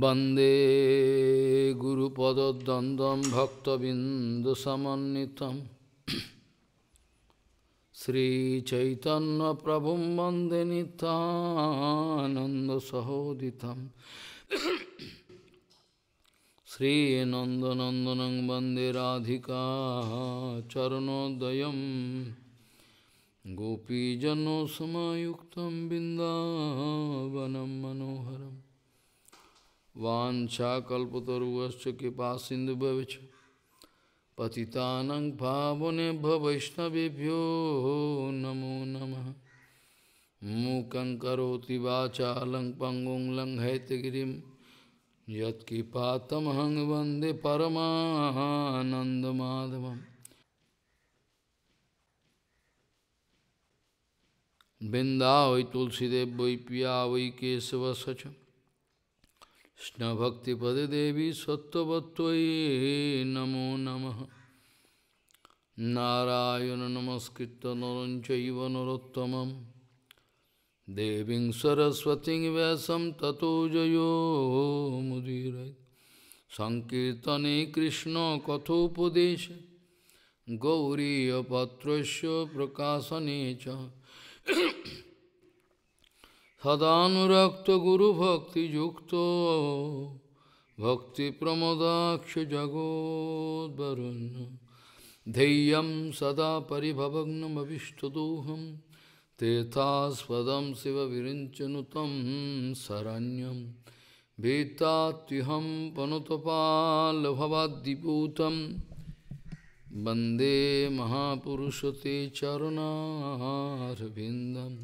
वन्दे गुरुपदद्वन्द्वं भक्तबिन्दुसमन्नितं श्रीचैतन्यप्रभुं वन्दे नितानन्दसहोदितं श्रीनन्दनन्दनं वन्दे राधिका चरणोदयं गोपीजनोसमयुक्तं बिन्दावनं मनोहरम् वाछाकल्पतरुश्च कृपा सिंधु पति पावने वैष्णवभ्यो नमो नम मूक करोति वाचा लंग पंगुं लंघयतगिरिं यत्कृपातमहं वन्दे बिंदा वै तुलसीदेव वै पिया वै Keshav सचम Krishna Bhakti Pade Devi Sattvatvai Namo Namaha Narayana Namaskritta Naranchaiva Narottamam Deving Saraswati Vyasam Tato Jayo Mudirai Sankirtane Krishna Kathopadesha Gauriya Patrasya Prakasanecha সদানুরক্ত গুরু ভক্তি যুক্ত ভক্তি প্রমদাক্ষ জগোদ্বরুণ্য धैर्यं सदा परिभवग्नमविष्टदोहं तेथास्पदं शिवविरिञ्चनुतं शरण्यं वेत्तात्युहं पनुतपालभवाद्दिपूतं वन्दे महापुरुष ते चरणारविन्दम्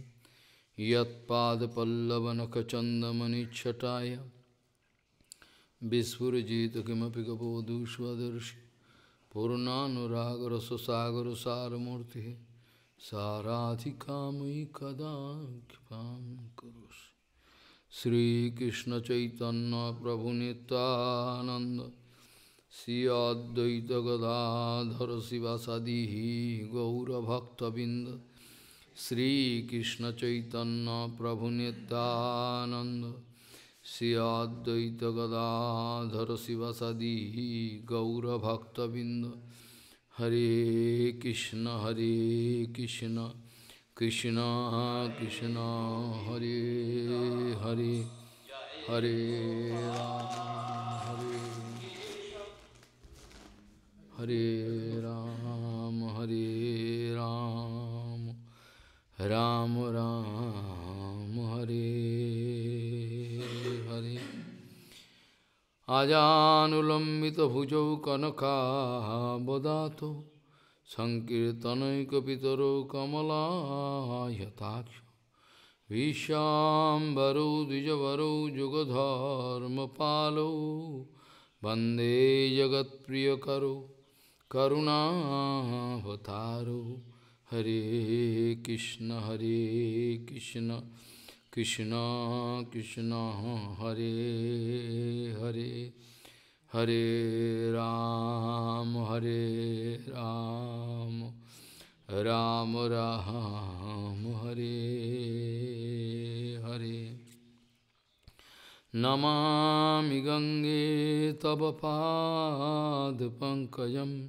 यत्पादपल्लवनखचन्दमनिच्छटाय विस्फुरजित किमपि कपोदुष्वदर्शि पूर्णानुरागरससागरसारमूर्तिः साराधिकामयि कदा कृपां करोषि श्रीकृष्णचैतन्यप्रभुनितानन्द Shri अद्वैतगदाधर शिवासादिः गौरभक्तबिन्द Sri Krishna Chaitanya Prabhu Nityananda Sri Advaita Gadadhara Sivasadi Gaura Bhakta Binda Hare Krishna Hare Krishna Krishna Krishna Hare Hare Hare Ram Hare Hare Ram আজানুলম্বিত ভুজৌ কনকাবদাত সংকীর্তনৈকিতর কমলাহতাক্ষ বিশ্বাম্বরৌ দ্বিজবরৌ যুগধর্মপালৌ বন্দে জগৎপ্রিয়করো করুণাবতারো হরে কৃষ্ণ হরে Krishna Krishna Krishna Hare Hare Hare Ram Hare Ram Ram Ram Hare Hare Namami Gange Tava Pad Pankajam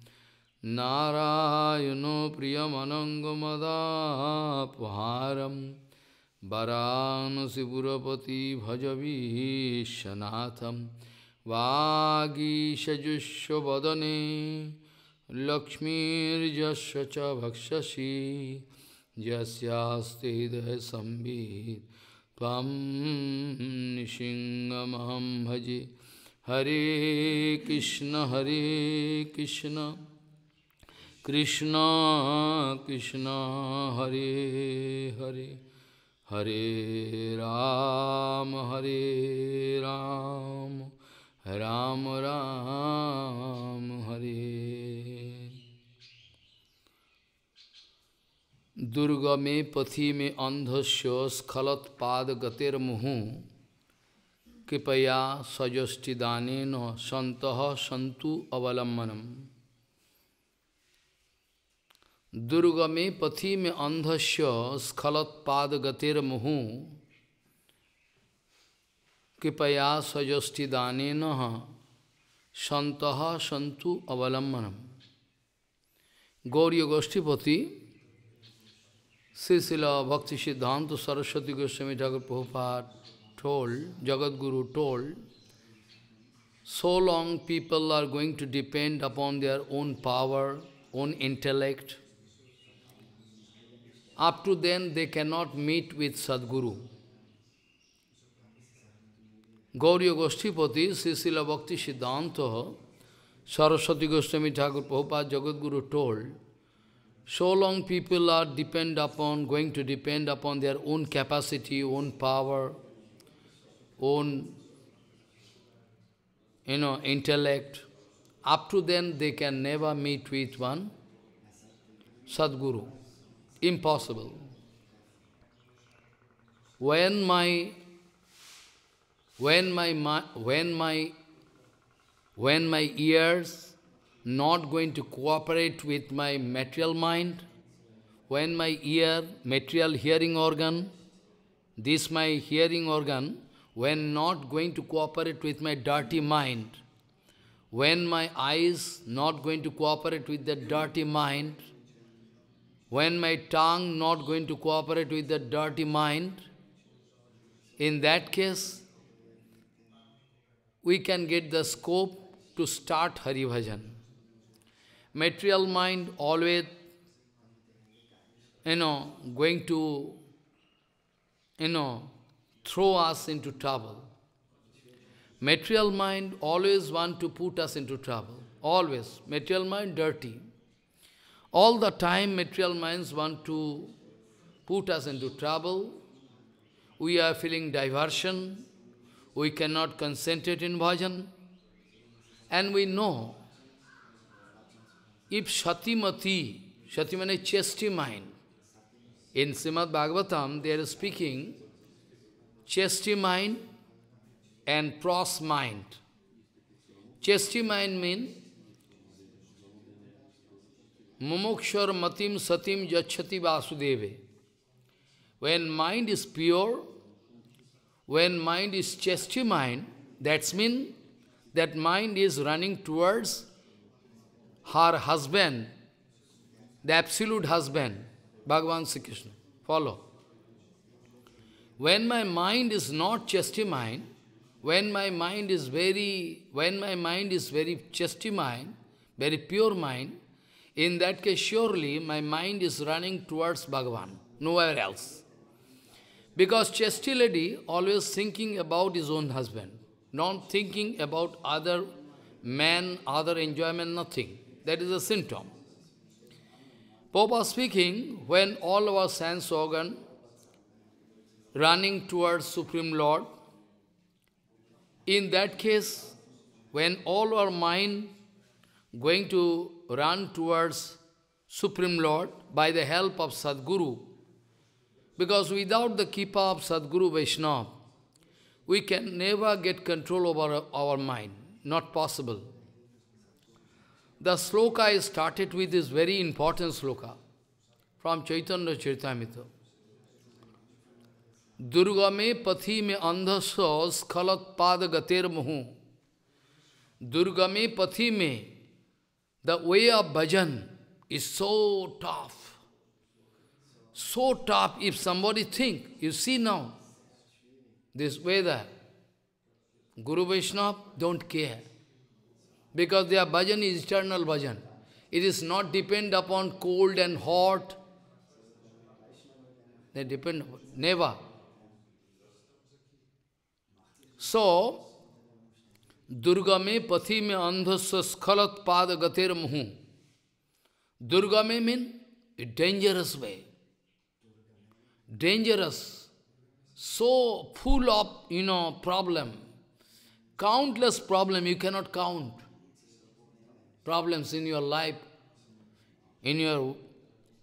नारायणो प्रियमनङ्गमदापहारं वरानसिपुरपति भजवीशनाथं वागीशजुष्वदने लक्ष्मीर्जस्य च भक्षसि यस्यास्ति हृदयसंवित् भजे हरे कृष्ण हरे Krishna Krishna Krishna Hare Hare Hare Ram Hare Ram Ram Ram Hare दुर्ग में पथि में अंधस्य स्खलत पाद गतिर्मुहु कृपया सजष्टिदान संत संतु अवलंबनम दुर्गमे पथि में अंधस्य स्खलत्द गतिर्मुहु कृपया स्वजस्टिदान संत संतु अवलंबन Gauri गोष्ठीपति Shrila Bhakti Siddhanta Saraswati Goswami Thakur Prabhupada told, Jagadguru told so long people are going to depend upon their own power own intellect Up to then, they cannot meet with Sadguru. Gauriya Goshtipati, Sisila Bhakti Siddhanta, Saraswati Goswami Thakur Prabhupada Jagadguru told, so long people are depend upon, going to depend upon their own capacity, own power, own, you know, intellect, up to then they can never meet with one Sadguru. Impossible. When my when my, my when my when my ears not going to cooperate with my material mind, when my ear, material hearing organ, this my hearing organ, when not going to cooperate with my dirty mind, when my eyes not going to cooperate with the dirty mind, when my tongue not going to cooperate with the dirty mind, in that case, we can get the scope to start Hari Bhajan. Material mind always, you know, going to, you know, throw us into trouble. Material mind always want to put us into trouble. Always. Material mind dirty. All the time material minds want to put us into trouble. We are feeling diversion. We cannot concentrate in bhajan. And we know, if Shatimati, shatimani, chesty mind, in Srimad Bhagavatam they are speaking chesty mind and pros mind. Chesty mind means Mumukshar matim satim jachati vasudeve. When mind is pure, when mind is chastity mind, that's mean that mind is running towards her husband, the absolute husband, Bhagavan Sri Krishna. Follow. When my mind is not chastity mind, when my mind is very, when my mind is very chastity mind, very pure mind, in that case, surely my mind is running towards Bhagavan, nowhere else. Because chastity lady always thinking about his own husband, not thinking about other men, other enjoyment, nothing. That is a symptom. Pope was speaking, when all our sense organ running towards Supreme Lord, in that case, when all our mind going to run towards Supreme Lord by the help of Sadguru. Because without the kippa of Sadguru Vaishnava, we can never get control over our mind. Not possible. The sloka is started with this very important sloka from Chaitanya Charitamrita. दुर्गमे Pathi में अंधस्व स्खलत पाद गतेर Durga me Pathi me the way of bhajan is so tough. So tough if somebody think, you see now, this weather, Guru Vaishnav don't care. Because their bhajan is eternal bhajan. It is not depend upon cold and hot. They depend, never. So, दुर्गमे पथि में अंधस्व स्खलत पाद गतिर मुहु दुर्गमे mean dangerous way dangerous so full of you know problem countless problem you cannot count problems in your life in your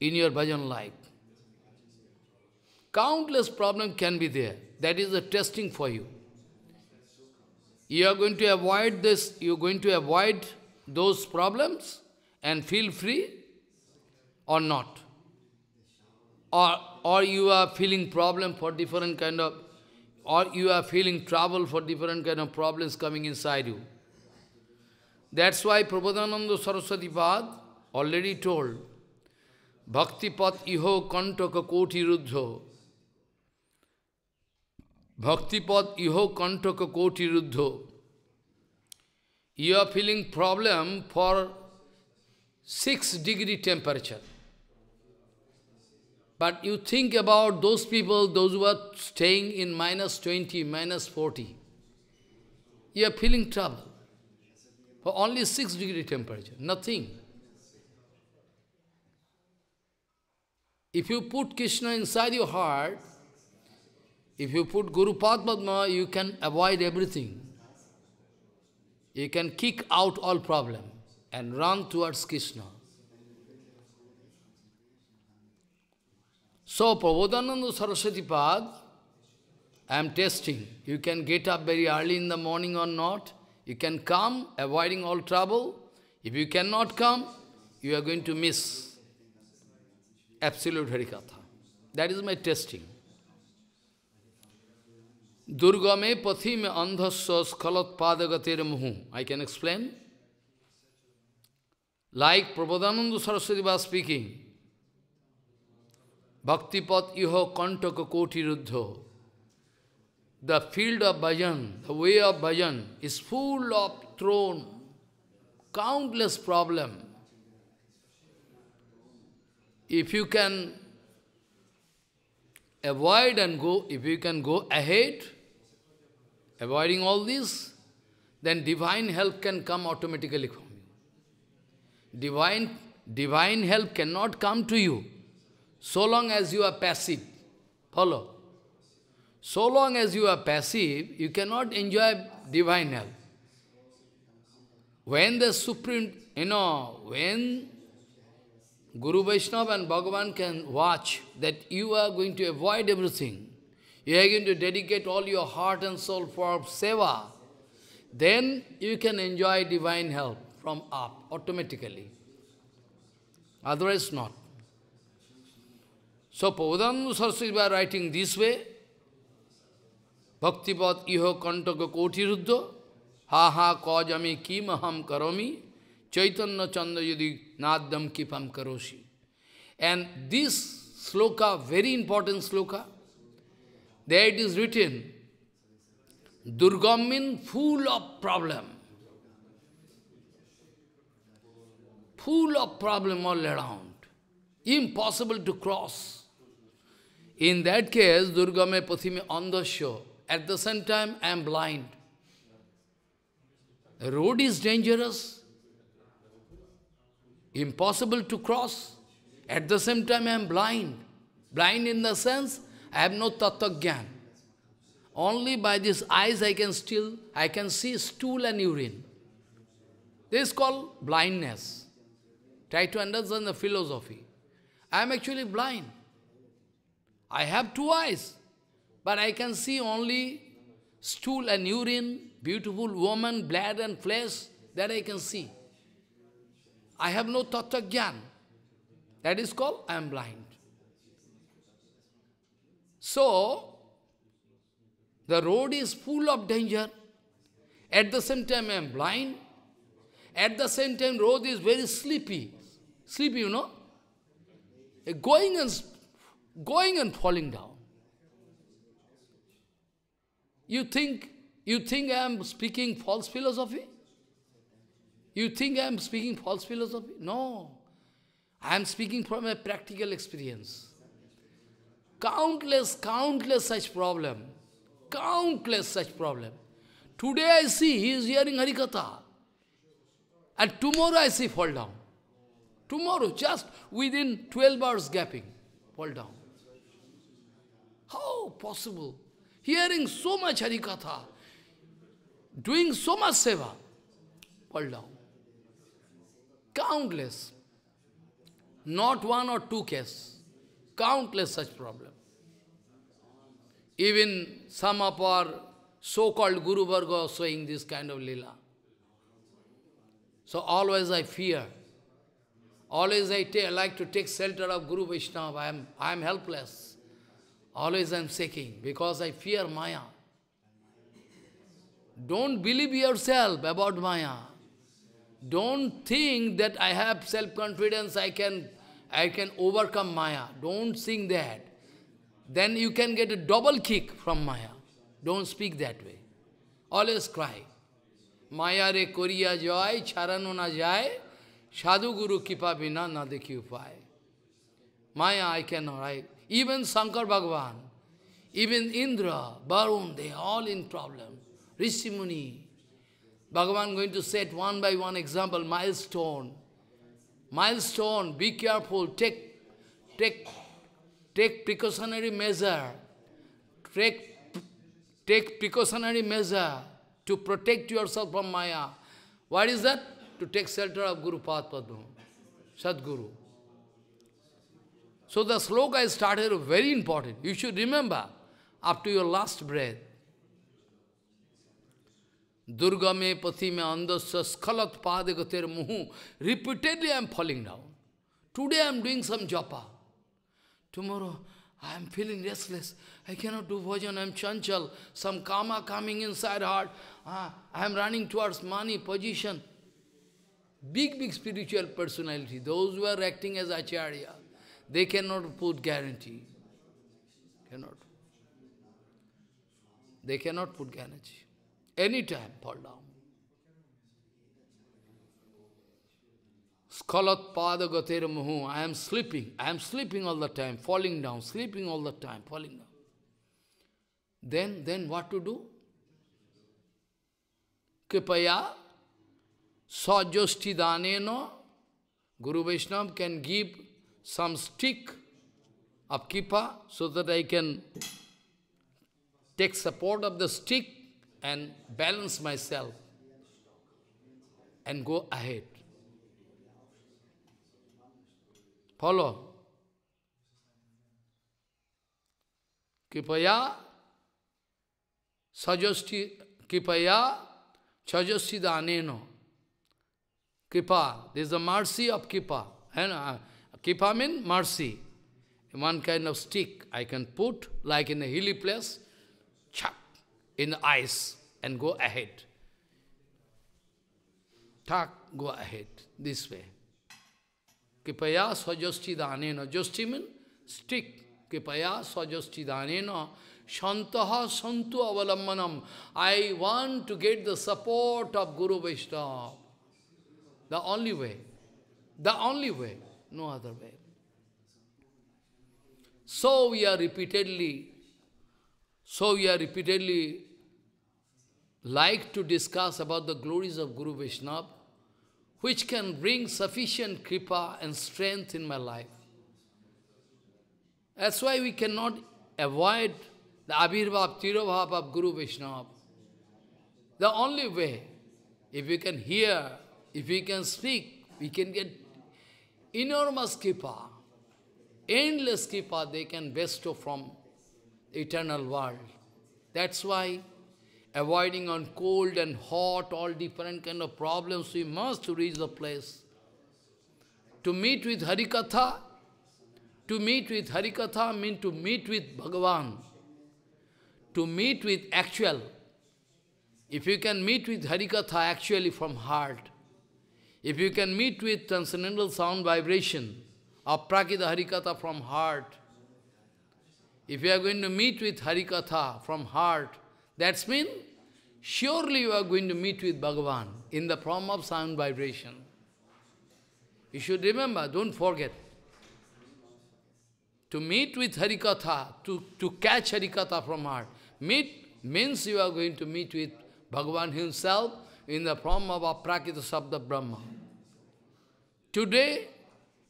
in your bhajan life countless problem can be there that is a testing for you you are going to avoid this, you are going to avoid those problems and feel free or not. Or, or you are feeling problem for different kind of, or you are feeling trouble for different kind of problems coming inside you. That's why Prabodhananda Saraswati Pad already told, Bhakti pat iho kantaka koti ruddho Bhaktipad iho kantaka koti ruddho. You are feeling problem for 6 degree temperature. But you think about those people, those who are staying in minus 20, minus 40. You are feeling trouble. For only 6 degree temperature, nothing. If you put Krishna inside your heart, if you put Guru Padma, you can avoid everything. You can kick out all problem and run towards Krishna. So, Prabodhananda Saraswati Pad, I am testing. You can get up very early in the morning or not. You can come, avoiding all trouble. If you cannot come, you are going to miss absolute Harikatha. That is my testing. Durgame pathime andhasya skalat padagatir muhu. I can explain. Like Prabodhananda Saraswati was speaking, Bhaktipat iho kantaka koti ruddho. The field of bhajan, the way of bhajan is full of thrown, countless problem. If you can avoid and go, if you can go ahead, Avoiding all this, then divine help can come automatically from you. Divine, divine help cannot come to you so long as you are passive. Follow? So long as you are passive, you cannot enjoy divine help. When the Supreme, you know, when Guru Vaishnava and Bhagavan can watch that you are going to avoid everything, you are going to dedicate all your heart and soul for seva, then you can enjoy divine help from up automatically. Otherwise not. So Pavadandu Saraswati by writing this way, Bhaktipat iho kantaka koti ruddha, ha ha kajami ki maham karomi, chaitanya chanda yadi nadam kipam karoshi. And this sloka, very important sloka, there it is written, Durgam means full of problem. Full of problem all around. Impossible to cross. In that case, Durgame Pathime on the show. At the same time, I am blind. The road is dangerous. Impossible to cross. At the same time, I am blind. Blind in the sense, I have no tattva Only by these eyes I can still, I can see stool and urine. This is called blindness. Try to understand the philosophy. I am actually blind. I have two eyes, but I can see only stool and urine, beautiful woman, blood and flesh, that I can see. I have no tattva That is called I am blind. So, the road is full of danger. At the same time, I am blind. At the same time, road is very sleepy. Sleepy, you know? Going and, going and falling down. You think, you think I am speaking false philosophy? You think I am speaking false philosophy? No. I am speaking from a practical experience. Countless, countless such problem. Countless such problem. Today I see he is hearing Harikatha. And tomorrow I see fall down. Tomorrow, just within 12 hours gapping, fall down. How possible? Hearing so much Harikatha, doing so much seva, fall down. Countless. Not one or two cases countless such problems. Even some of our so-called Guru Varga are showing this kind of lila. So always I fear. Always I like to take shelter of Guru Vaishnava. I am, I am helpless. Always I am seeking because I fear Maya. Don't believe yourself about Maya. Don't think that I have self-confidence, I can I can overcome Maya. Don't sing that. Then you can get a double kick from Maya. Don't speak that way. Always cry. Maya re koriya joy, charano na jai, sadhu guru kipa bina na dekhi upai. Maya I cannot, I, even Shankar Bhagavan, even Indra, Varun, they all in problem. Rishimuni, Bhagavan going to set one by one example, milestone. Milestone, be careful, take, take, take precautionary measure. Take, take precautionary measure to protect yourself from Maya. What is that? To take shelter of Guru Padma, Sadguru. So the sloka is started very important. You should remember up to your last breath. में पति में अंधस्व स्खलत पाद गतिर मुँह repeatedly I am falling down today I am doing some japa tomorrow I am feeling restless I can not do bhajan I am chanchal some kama coming inside heart I am running towards money position big big spiritual personality those we are acting as acharya they can not put guarantee can they can not put guarantee any time fall down. Skalat pada muhu, I am sleeping, I am sleeping all the time, falling down, sleeping all the time, falling down. Then, then what to do? Kripaya, sajostidaneno, Guru Vaishnava can give some stick of kipa so that I can take support of the stick and balance myself and go ahead. Follow. Kripaya Sajasti Kripaya Sajasti Daneno. This There is the mercy of kipa, And uh, means mercy. One kind of stick I can put, like in a hilly place, in the eyes and go ahead. Tak, go ahead, this way. Kipaya svajostidanena. Josti means stick. Kipaya svajostidanena. Shantaha santu avalammanam. I want to get the support of Guru Vaishnava. The only way. The only way. No other way. So we are repeatedly, so we are repeatedly like to discuss about the glories of Guru Vaishnava, which can bring sufficient kripa and strength in my life. That's why we cannot avoid the abhirbhav, tirobhav of Guru Vaishnava. The only way, if we can hear, if we can speak, we can get enormous kripa, endless kripa they can bestow from eternal world. That's why avoiding on cold and hot, all different kind of problems, we must reach the place. To meet with Harikatha, to meet with Harikatha means to meet with Bhagavan, to meet with actual. If you can meet with Harikatha actually from heart, if you can meet with transcendental sound vibration of Prakita Harikatha from heart, if you are going to meet with Harikatha from heart, that means surely you are going to meet with Bhagavan in the form of sound vibration. You should remember, don't forget. To meet with Harikatha, to, to catch Harikatha from heart, meet means you are going to meet with Bhagavan himself in the form of Aprakita Sabda Brahma. Today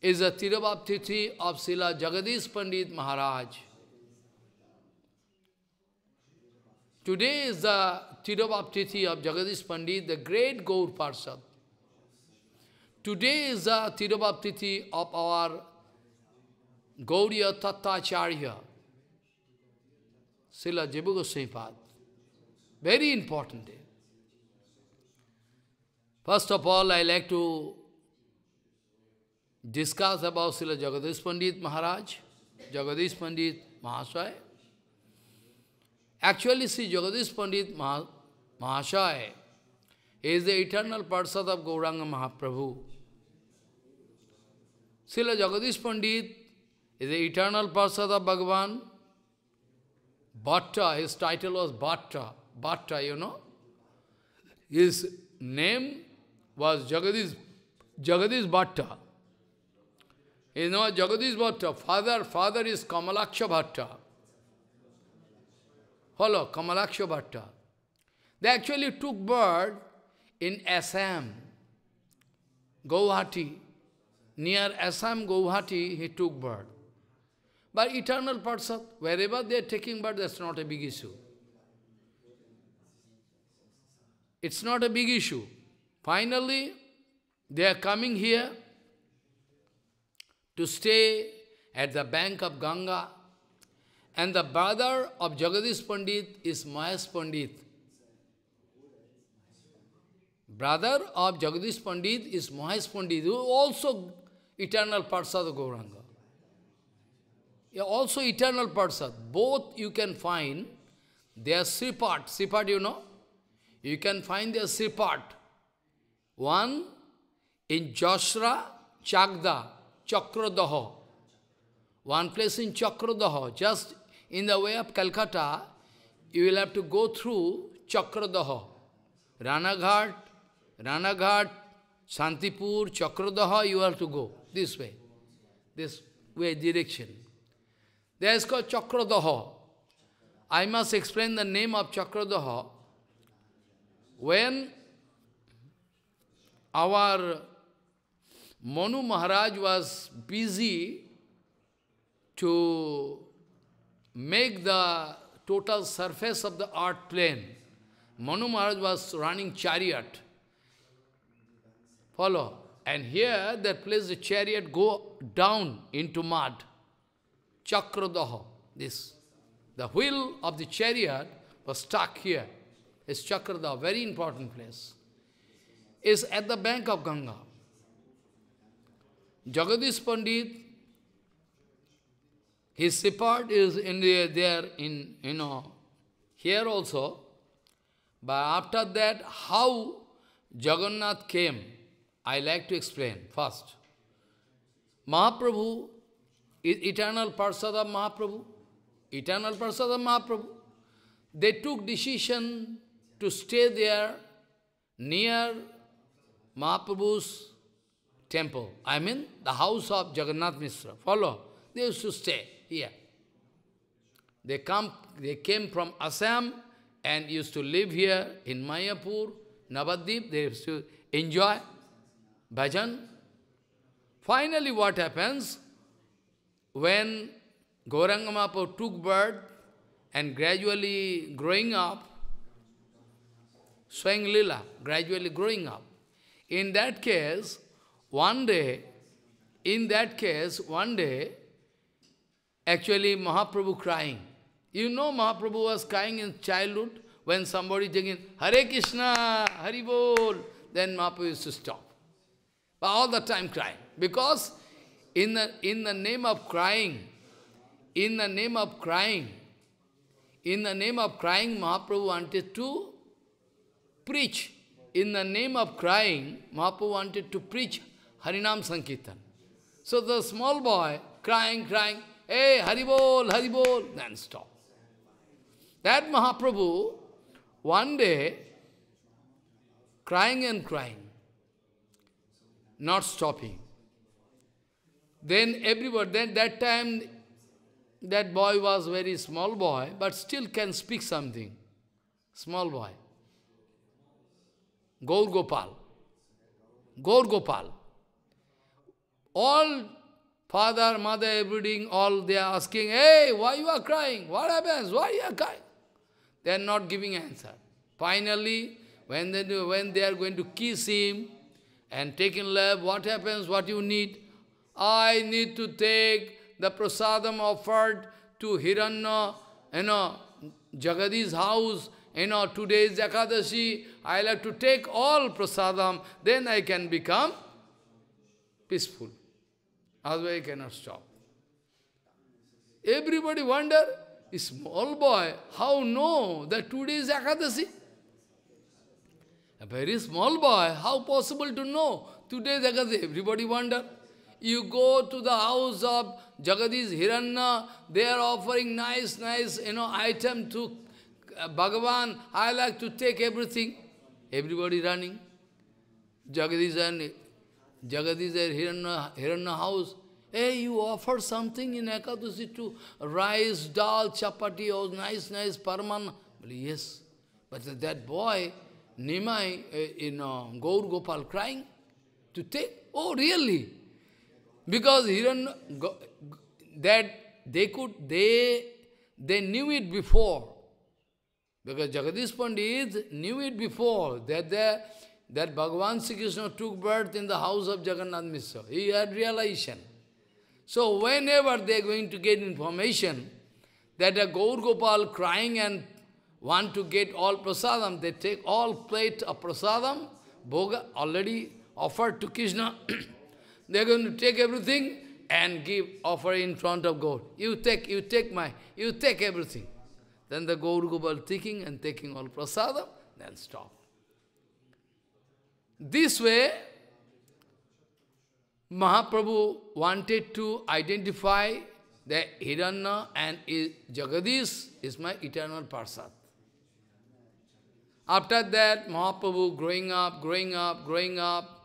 is the Tirabhaptithi of Sila Jagadish Pandit Maharaj. Today is the Tirobaptithi of Jagadish Pandit, the great Gaur Parshad. Today is the Tirobaptithi of our Gauriya Tattacharya, Srila Jibugoswamipad. Very important day. First of all, I like to discuss about Srila Jagadish Pandit Maharaj, Jagadish Pandit Mahaswaya. Actually, see, Jagadish Pandit Mah Mahashaya is the eternal Parsad of Gauranga Mahaprabhu. Srila Jagadish Pandit is the eternal Parsad of Bhagavan. Bhatta, his title was Bhatta. Bhatta, you know. His name was Jagadish, Jagadish Bhatta. You know, Jagadish Bhatta, father, father is Kamalaksha Bhatta. Hello, Kamalaksha Bhatta. They actually took birth in Assam, Guwahati. Near Assam, Guwahati, he took birth. But eternal Parsat, wherever they are taking birth, that's not a big issue. It's not a big issue. Finally, they are coming here to stay at the bank of Ganga. And the brother of Jagadish Pandit is Mahesh Pandit. Brother of Jagadish Pandit is Mahesh Pandit, who also eternal Parsad of Gauranga. Also eternal Parsad. Both you can find their Sripad. Sripad, you know? You can find their Sripad. One in Joshra, Chagda, Chakradaha. One place in Chakradaha, just in the way of Calcutta, you will have to go through Chakradaha. Ranaghat, Ranaghat, Santipur, Chakradaha, you have to go this way. This way direction. There is called Chakradaha. I must explain the name of Chakradaha. When our Manu Maharaj was busy to make the total surface of the earth plane. Manu Maharaj was running chariot. Follow. And here that place the chariot go down into mud. Chakradaha. This. The wheel of the chariot was stuck here. It's Chakradaha, very important place. Is at the bank of Ganga. Jagadish Pandit his support is in the, there in, you know, here also. But after that, how Jagannath came, I like to explain first. Mahaprabhu eternal Parsad of Mahaprabhu. Eternal Parsad of Mahaprabhu. They took decision to stay there near Mahaprabhu's temple. I mean the house of Jagannath Mishra. Follow? They used to stay here. They, come, they came from Assam and used to live here in Mayapur, Navadip. They used to enjoy bhajan. Finally, what happens? When Gaurangamapu took birth and gradually growing up, swang Lila, gradually growing up. In that case, one day, in that case, one day, Actually, Mahaprabhu crying. You know Mahaprabhu was crying in childhood when somebody taking Hare Krishna, Hari Bol, then Mahaprabhu used to stop. But all the time crying. Because in the, in the name of crying, in the name of crying, in the name of crying, Mahaprabhu wanted to preach. In the name of crying, Mahaprabhu wanted to preach Harinam Sankirtan. So the small boy, crying, crying, Hey, Haribol, Haribol, non-stop. That Mahaprabhu, one day, crying and crying, not stopping. Then everybody, then that time, that boy was very small boy, but still can speak something. Small boy. Gaur Gopal. Gaur Gopal. All Father, mother, everything, all they are asking, hey, why you are crying? What happens? Why you are crying? They are not giving answer. Finally, when they, do, when they are going to kiss him and take in love, what happens? What you need? I need to take the prasadam offered to Hiranya, you know, Jagadi's house, you know, today is Ekadashi, I'll have to take all prasadam, then I can become peaceful. Otherwise, cannot stop. Everybody wonder, small boy, how know that today is Akadasi? A very small boy, how possible to know today is Akadasi? Everybody wonder. You go to the house of Jagadish Hiranna, they are offering nice, nice, you know, item to uh, Bhagavan. I like to take everything. Everybody running. Jagadish and Jagadish there, Hiranya, Hiranya house. Hey, you offer something in Ekadashi to rice, dal, chapati, or oh, nice, nice parman. Yes. But that boy, Nimai, uh, in uh, Gaur Gopal crying to take. Oh, really? Because Hiran, that they could, they, they knew it before. Because Jagadish Pandit knew it before that the that Bhagavan Sri Krishna took birth in the house of Jagannath Mishra. He had realization. So whenever they are going to get information that a Gaur Gopal crying and want to get all prasadam, they take all plate of prasadam, bhoga already offered to Krishna. they are going to take everything and give offer in front of God. You take, you take my, you take everything. Then the Gaur Gopal taking and taking all prasadam, then stop. This way, Mahaprabhu wanted to identify that Hiranya and Jagadish is my eternal parsat. After that, Mahaprabhu growing up, growing up, growing up,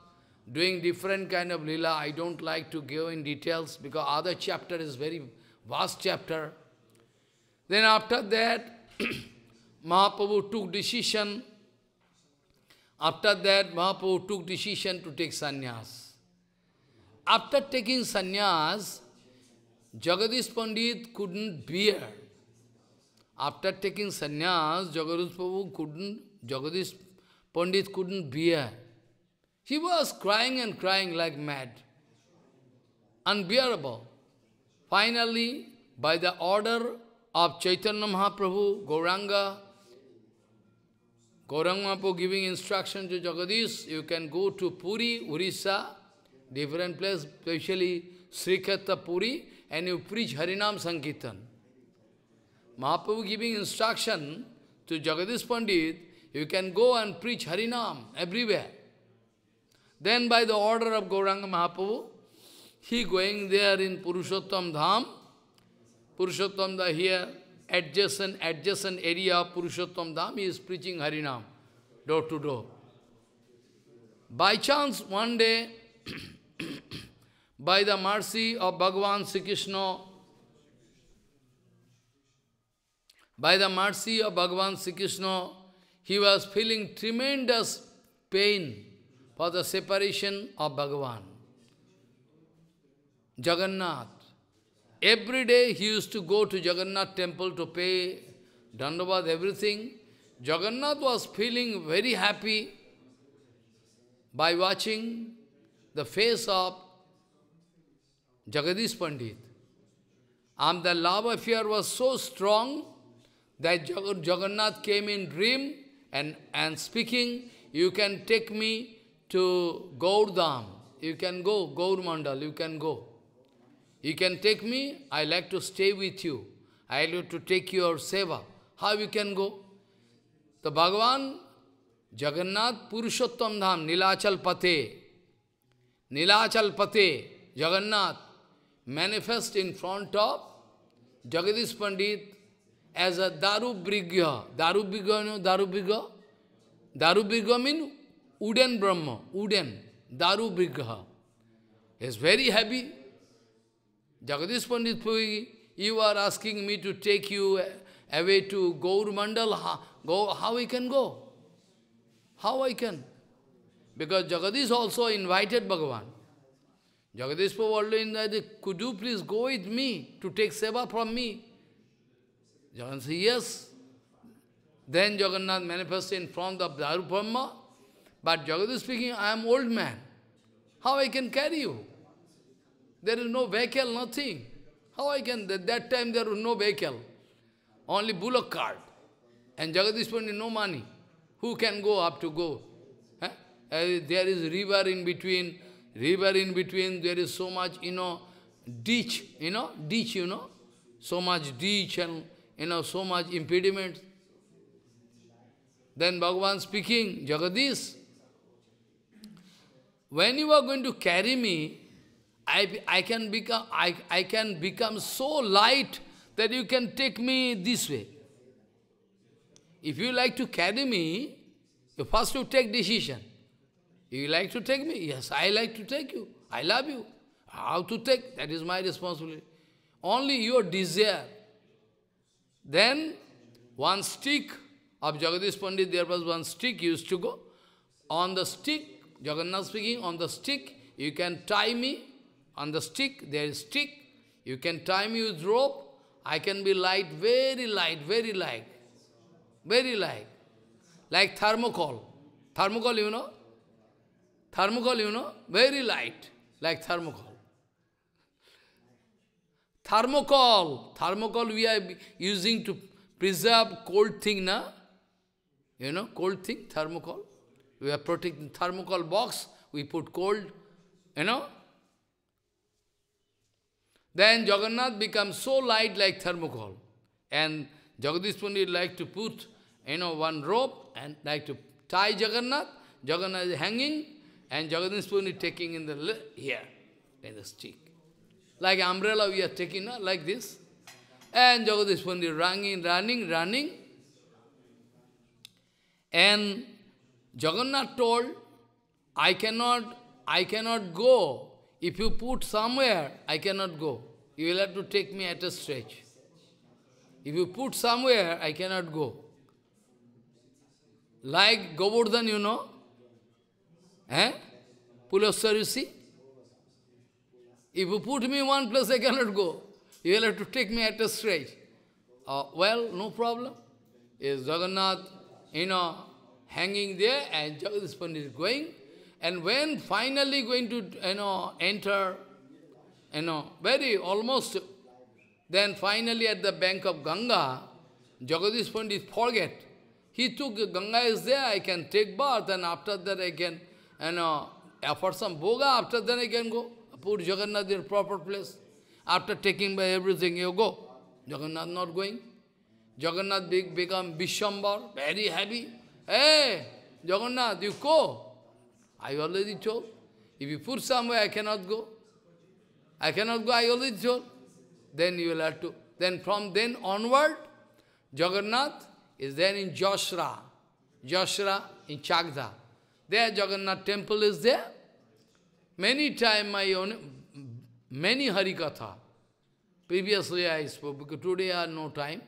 doing different kind of lila. I don't like to go in details because other chapter is very vast chapter. Then after that, Mahaprabhu took decision after that, Mahaprabhu took decision to take sannyas. After taking sannyas, Jagadish Pandit couldn't bear. After taking sannyas, Jagadish Prabhu couldn't, Jagadish Pandit couldn't bear. He was crying and crying like mad. Unbearable. Finally, by the order of Chaitanya Mahaprabhu, Gauranga, Gauranga Mahaprabhu giving instruction to Jagadish, you can go to Puri, Urisa, different place, especially Srikhatta Puri, and you preach Harinam Sankirtan. Mahaprabhu giving instruction to Jagadish Pandit, you can go and preach Harinam everywhere. Then by the order of Gauranga Mahaprabhu, he going there in Purushottam Dham, Purushottam Dham here, adjacent, adjacent area of Purushottam Dham, he is preaching Harinam, door to door. By chance, one day, by the mercy of Bhagavan Sri Krishna, by the mercy of Bhagavan Sri Krishna, he was feeling tremendous pain for the separation of Bhagavan. Jagannath. Every day he used to go to Jagannath temple to pay Dandavad, everything. Jagannath was feeling very happy by watching the face of Jagadish Pandit. And the love affair was so strong that Jag Jagannath came in dream and, and speaking, you can take me to Gaurdham, you can go, Gaur Mandal, you can go. You can take me, I like to stay with you. I like to take your seva. How you can go? The Bhagavan, Jagannath Purushottam Dham, Nilachal Pate, Nilachal Pate, Jagannath, manifest in front of Jagadish Pandit as a Darubrigya. Darubrigya, you know Uden means wooden Brahma, wooden, Darubrigya. is very heavy. Jagadish Pandit Puri, you are asking me to take you away to Gaur Mandal, how, how I can go? How I can? Because Jagadish also invited Bhagavan. Jagadish Prabhu invited, could you please go with me to take seva from me? Jagannath said, yes. Then Jagannath manifested in front of Darubrahma. But Jagadish speaking, I am old man. How I can carry you? There is no vehicle, nothing. How I can, at that time there was no vehicle, only bullock cart. And Jagadish Pandit, no money. Who can go up to go? Huh? Uh, there is river in between, river in between, there is so much, you know, ditch, you know, ditch, you know, so much ditch and, you know, so much impediment. Then Bhagavan speaking, Jagadish, when you are going to carry me, I, I, can become, I, I can become so light that you can take me this way. If you like to carry me, you first you take decision. You like to take me? Yes, I like to take you. I love you. How to take? That is my responsibility. Only your desire. Then one stick of Jagadish Pandit, there was one stick used to go. On the stick, Jagannath speaking, on the stick, you can tie me on the stick, there is stick. You can tie me with rope. I can be light, very light, very light. Very light. Like thermocol. Thermocol, you know? Thermocol, you know? Very light. Like thermocol. Thermocol. Thermocol we are using to preserve cold thing, na? You know, cold thing, thermocol. We are protecting thermocol box. We put cold, you know, then Jagannath becomes so light like thermocol. And Jagadish Pandit like to put, you know, one rope and like to tie Jagannath. Jagannath is hanging and Jagadish Pandit taking in the here, in the stick. Like umbrella we are taking, uh, like this. And Jagadish Pandit running, running, running. And Jagannath told, I cannot, I cannot go if you put somewhere, I cannot go. You will have to take me at a stretch. If you put somewhere, I cannot go. Like Govardhan, you know? Eh? Pulasar, you see? If you put me one place, I cannot go. You will have to take me at a stretch. Uh, well, no problem. Is Jagannath, you know, hanging there and Jagadish Pandit is going. And when finally going to, you know, enter, you know, very almost, then finally at the bank of Ganga, Jagadish Pandit forget. He took, Ganga is there, I can take bath and after that I can, you know, afford some boga, after that I can go. Put Jagannath in proper place. After taking by everything, you go. Jagannath not going. Jagannath become Vishwambar, very heavy. Hey, Jagannath, you go. I already told. If you put somewhere, I cannot go. I cannot go, I already told. Then you will have to. Then from then onward, Jagannath is there in Joshra. Joshra in Chagda. There Jagannath temple is there. Many time my own, many Harikatha. Previously I spoke, because today I have no time.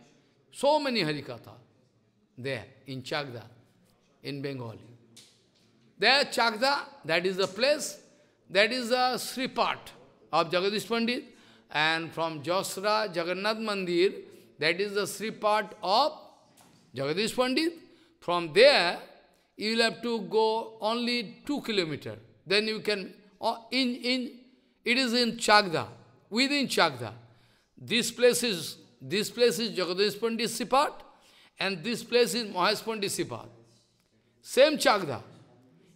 So many Harikatha there in Chagda, in Bengali. There Chakda, that is the place, that is the Sri part of Jagadish Pandit. And from Josra Jagannath Mandir, that is the Sri part of Jagadish Pandit. From there, you will have to go only 2 kilometer. Then you can, uh, in, in, it is in Chagda, within Chagda. This place is, this place is Jagadish Pandit part, and this place is Mahesh Pandit part. Same Chagda.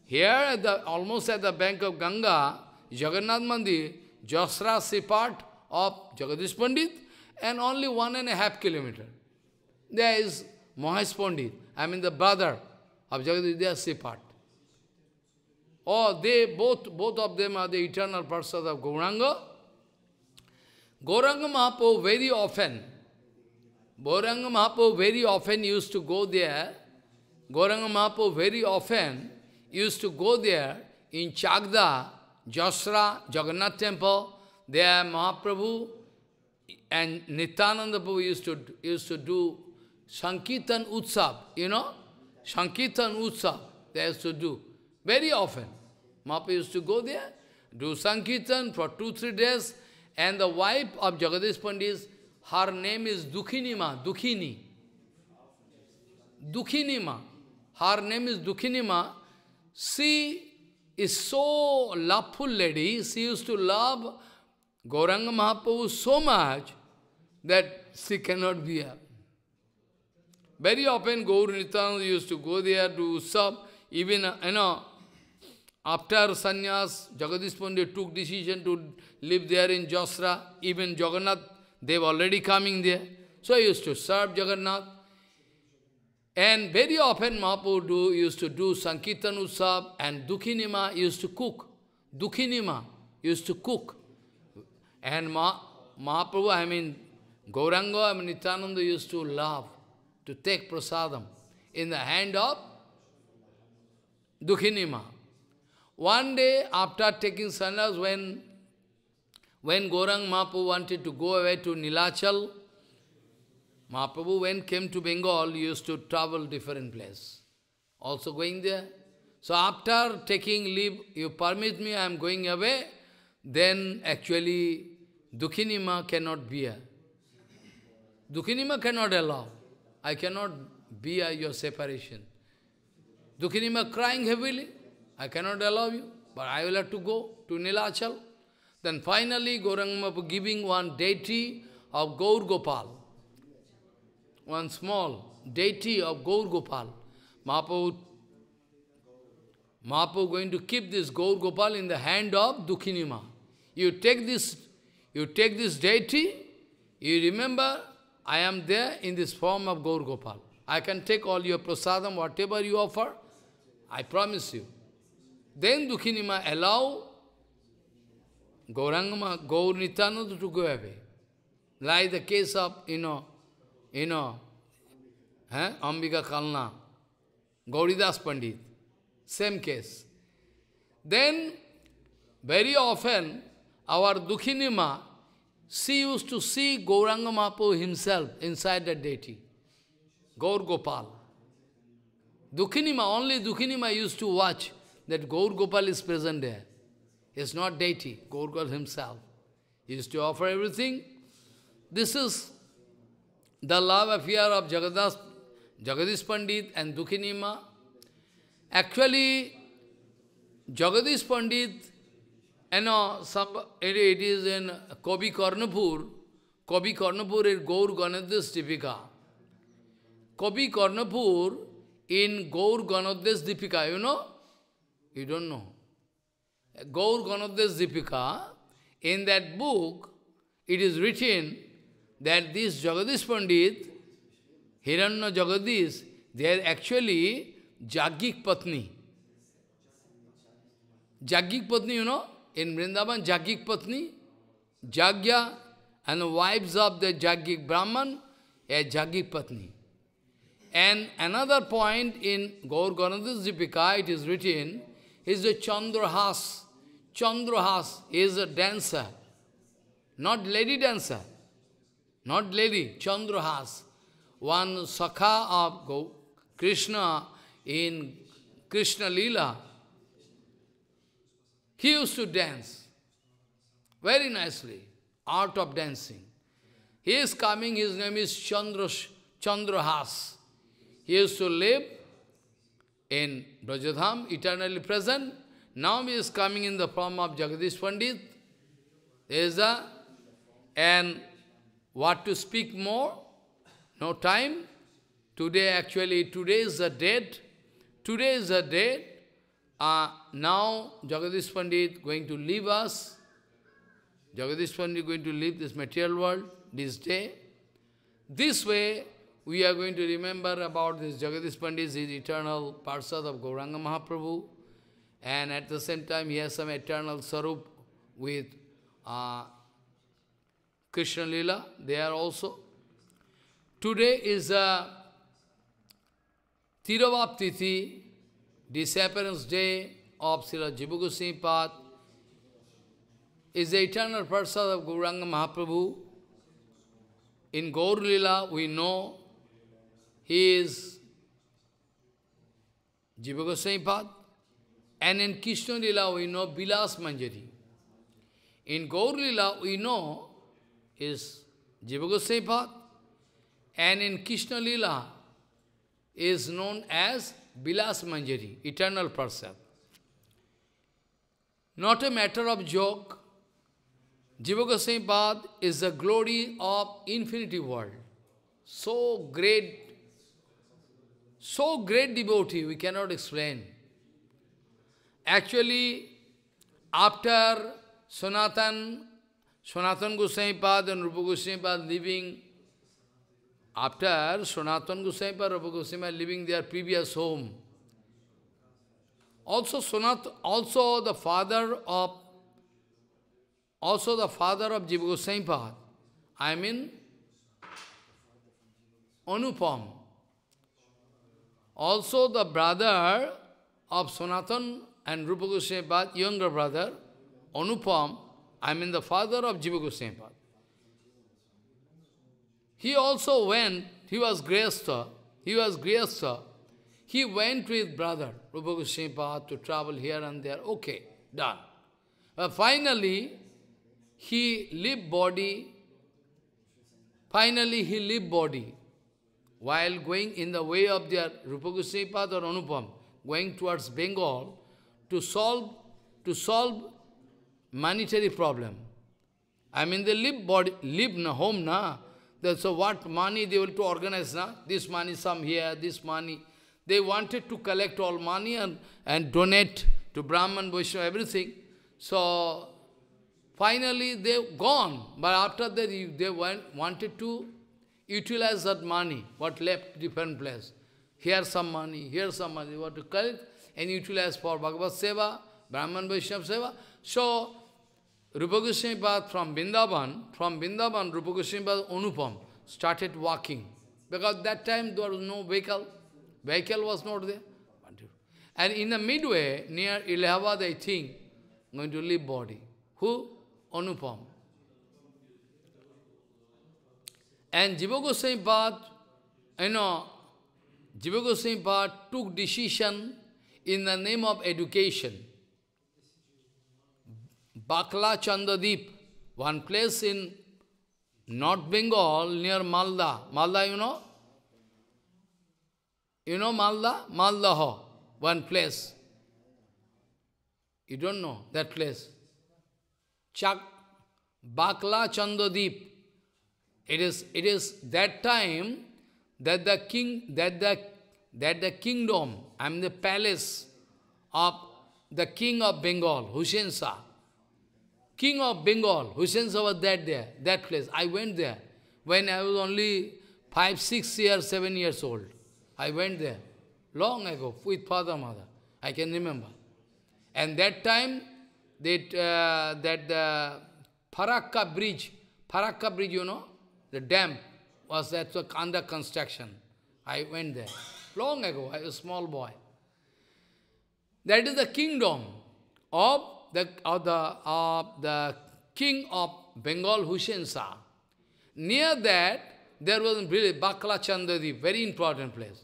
Here, at the, almost at the bank of Ganga, Jagannath Mandir, Jasra Sipat of Jagadish Pandit, and only one and a half kilometer. There is Mahesh Pandit, I mean the brother of Jagadish, they are Sipat. Oh, they, both, both of them are the eternal persons of Gauranga. Gauranga Mahaprabhu very often, Gauranga Mahaprabhu very often used to go there. Gauranga Mahaprabhu very often used to go there in Chagda, Josra, Jagannath temple, there Mahaprabhu and Nityananda Prabhu used to, used to do Sankirtan Utsav, you know? Sankirtan Utsav, they used to do. Very often. Mahaprabhu used to go there, do Sankirtan for two, three days, and the wife of Jagadish Pandit, her name is Dukhini Ma Dukhini. Dukhini Ma Her name is Dukhini Ma. She is so loveful lady, she used to love Gauranga Mahaprabhu so much that she cannot be here. Very often Gaur Nityananda used to go there to serve. even, you know, after sannyas, Jagadish Pandit took decision to live there in Josra, even Jagannath, they were already coming there. So I used to serve Jagannath. And very often Mahaprabhu do, used to do Sankirtan Usab and Dukhinima used to cook. Dukhinima used to cook. And Ma, Mahaprabhu, I mean, Gauranga, I mean, Nityananda used to love to take prasadam in the hand of Dukhinima. One day after taking sannyas, when, when Gorang Mahaprabhu wanted to go away to Nilachal, Mahaprabhu, when came to Bengal, used to travel different place. Also going there. So after taking leave, you permit me, I am going away, then actually Dukhinima cannot bear. Dukhinima cannot allow. I cannot bear your separation. Dukhinima crying heavily, I cannot allow you, but I will have to go to Nilachal. Then finally, Gauranga giving one deity of Gaur Gopal one small deity of Gaur Gopal. Mahaprabhu, Mahaprabhu going to keep this Gaur Gopal in the hand of Dukhinima. You take this, you take this deity, you remember, I am there in this form of Gaur Gopal. I can take all your prasadam, whatever you offer, I promise you. Then Dukhinima allow Gaurangama, Gaur Nityananda to go away. Like the case of, you know, you know, eh? Ambika Kalna, Gauridas Pandit, same case. Then, very often, our Dukhinima, she used to see Gauranga Mahaprabhu himself inside the deity, Gaur Gopal. Dukhinima, only Dukhinima used to watch that Gaur Gopal is present there. It's not deity, Gaur Gopal himself. He used to offer everything. This is the love affair of Jagadas, Jagadish Pandit and Dukhinima. Actually, Jagadish Pandit, you know, some, it, it is in Kobi Karnapur, Kobi Karnapur in Gaur Ganadis Deepika. Kobi Karnapur in Gaur Ganadis Deepika, you know? You don't know. Gaur Ganadis Deepika, in that book, it is written that this Jagadish Pandit, Hiranya Jagadish, they are actually Jagik Patni. Jagik Patni, you know, in Vrindavan, Jagik Patni, Jagya, and the wives of the Jagik Brahman, a Jagik Patni. And another point in Gaur Ganadis Dipika, it is written, is the Chandrahas. Chandrahas is a dancer, not lady dancer. Not lady, Chandrahas. One Sakha of Krishna in Krishna Lila. He used to dance very nicely, art of dancing. He is coming, his name is Chandrash, Chandrahas. He used to live in Brajadham, eternally present. Now he is coming in the form of Jagadish Pandit. There is a, and what to speak more? No time? Today, actually, today is the date. Today is the date. Uh, now, Jagadish Pandit going to leave us. Jagadish Pandit going to leave this material world, this day. This way, we are going to remember about this Jagadish Pandit, his eternal Parsad of Gauranga Mahaprabhu. And at the same time, he has some eternal sarup with uh, Krishna Lila, they are also. Today is a uh, Tiruvaptiti, disappearance day of Sri Jibugusim Path, is the eternal prasad of Gauranga Mahaprabhu. In Gaur Lila, we know he is Jiva Path, and in Krishna Lila, we know Bilas Manjari. In Gaur Lila, we know is Jiva Goswami Path, and in Krishna Lila is known as Vilas Manjari, eternal Person. Not a matter of joke, Jiva Goswami Path is the glory of infinity world. So great, so great devotee, we cannot explain. Actually, after Sanatan Sanatana Goswami Pad and Rupa Goswami Pad living, after Sanatana Goswami Pad, Rupa Goswami Pad living their previous home. Also, Sunat, also the father of, also the father of Jiva Goswami Pad, I mean, Anupam. Also the brother of Sanatan and Rupa Goswami Pad, younger brother, Anupam, I mean the father of Jiva Goswami He also went, he was Grihastha, he was Grihastha, he went with brother Rupa Goswami to travel here and there. Okay, done. But uh, finally, he left body, finally he left body while going in the way of their Rupa Goswami or Anupam, going towards Bengal to solve to solve monetary problem. I mean, they live body, live na, home na. So what money they will to organize na? This money, some here, this money. They wanted to collect all money and, and donate to Brahman, Vishnu, everything. So finally they gone. But after that they, they went, wanted to utilize that money, what left different place. Here some money, here some money, what to collect and utilize for Bhagavad Seva, Brahman Vishnu Seva. So Rupa Goswami Pad from Vrindavan, from Vrindavan, Rupa Goswami Pad Anupam started walking. Because that time there was no vehicle. Vehicle was not there. And in the midway, near Allahabad, I think, going to leave body. Who? Anupam. And Jiva Goswami Pad, you know, Jiva Goswami Pad took decision in the name of education. Bakla Chandadeep, one place in North Bengal near Malda. Malda, you know? You know Malda? Maldaho, one place. You don't know that place. Chak Bakla Chandadeep. It is it is that time that the king that the that the kingdom, I am the palace of the king of Bengal, Hussein Shah king of Bengal, Hussein was that there, that place. I went there when I was only five, six years, seven years old. I went there long ago with father, mother. I can remember. And that time, that, uh, that the uh, Farakka bridge, Farakka bridge, you know, the dam was that under construction. I went there long ago. I was a small boy. That is the kingdom of the, or uh, the, uh, the king of Bengal Hussein Shah. Near that, there was really Bakla Chandadi, very important place.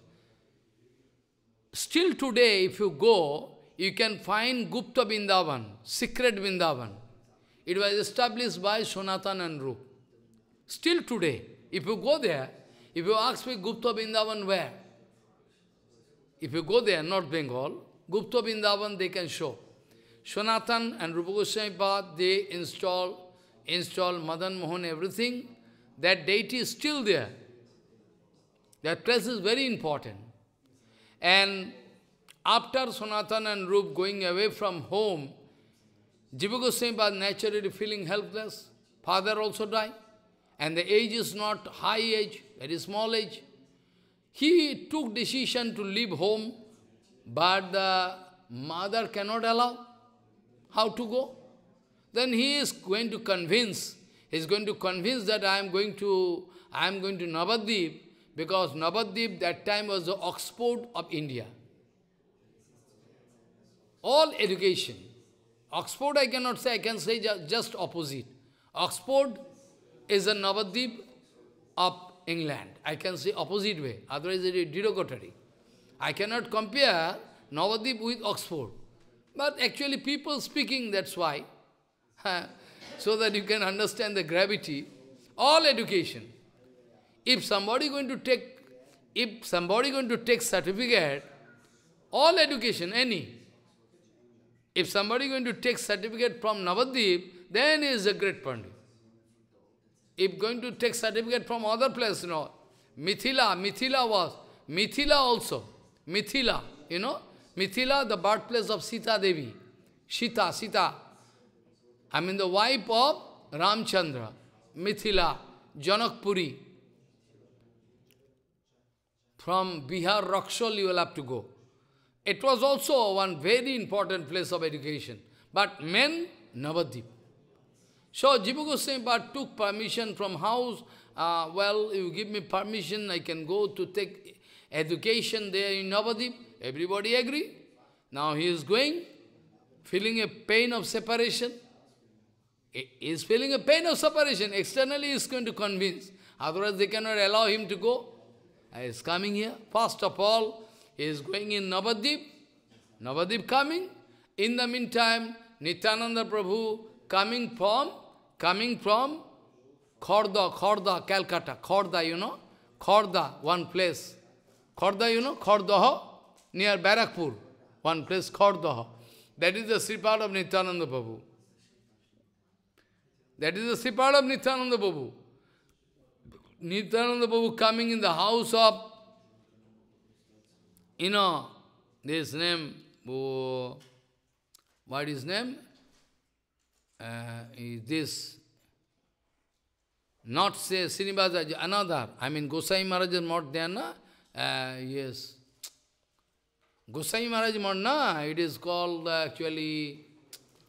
Still today, if you go, you can find Gupta Bindavan, secret Bindavan. It was established by Sonatan and Rup. Still today, if you go there, if you ask me Gupta Bindavan where? If you go there, not Bengal, Gupta Bindavan they can show. Swanathan and Rupa Goswami Bhatt, they install, install Madan Mohan, everything. That deity is still there. That place is very important. And after Sanatana and Rup going away from home, Jiva Goswami was naturally feeling helpless. Father also died. And the age is not high age, very small age. He took decision to leave home, but the mother cannot allow. How to go? Then he is going to convince, he is going to convince that I am going to, I am going to Navadvip, because Navadvip that time was the Oxford of India. All education. Oxford I cannot say, I can say just, opposite. Oxford is a Navadvip of England. I can say opposite way, otherwise it is derogatory. I cannot compare Navadvip with Oxford. But actually people speaking, that's why. so that you can understand the gravity. All education. If somebody going to take, if somebody going to take certificate, all education, any. If somebody going to take certificate from Navadip, then he is a great Pandit. If going to take certificate from other place, you know, Mithila, Mithila was, Mithila also, Mithila, you know, Mithila, the birthplace of Sita Devi. Sita, Sita. I mean the wife of Ramchandra. Mithila, Janakpuri. From Bihar, Rakshol, you will have to go. It was also one very important place of education. But men, Navadip. So Jiva Goswami took permission from house, uh, well, you give me permission, I can go to take education there in Navadip. Everybody agree? Now he is going, feeling a pain of separation. He is feeling a pain of separation. Externally he is going to convince. Otherwise they cannot allow him to go. He is coming here. First of all, he is going in Navadip. Navadip coming. In the meantime, Nityananda Prabhu coming from, coming from Khorda, Khorda, Calcutta. Khorda, you know? Khorda, one place. Khorda, you know? Khorda, near Barakpur, one place Khordaha. That is the Sripad of Nityananda Babu. That is the Sripad of Nityananda Babu. Nityananda Babu coming in the house of, you know, this name, oh, what is name? Uh, is this, not say Srinivasa, another, I mean Gosai Maharaj is not there, na? Uh, yes. Goswami Maharaj Manna, it is called actually,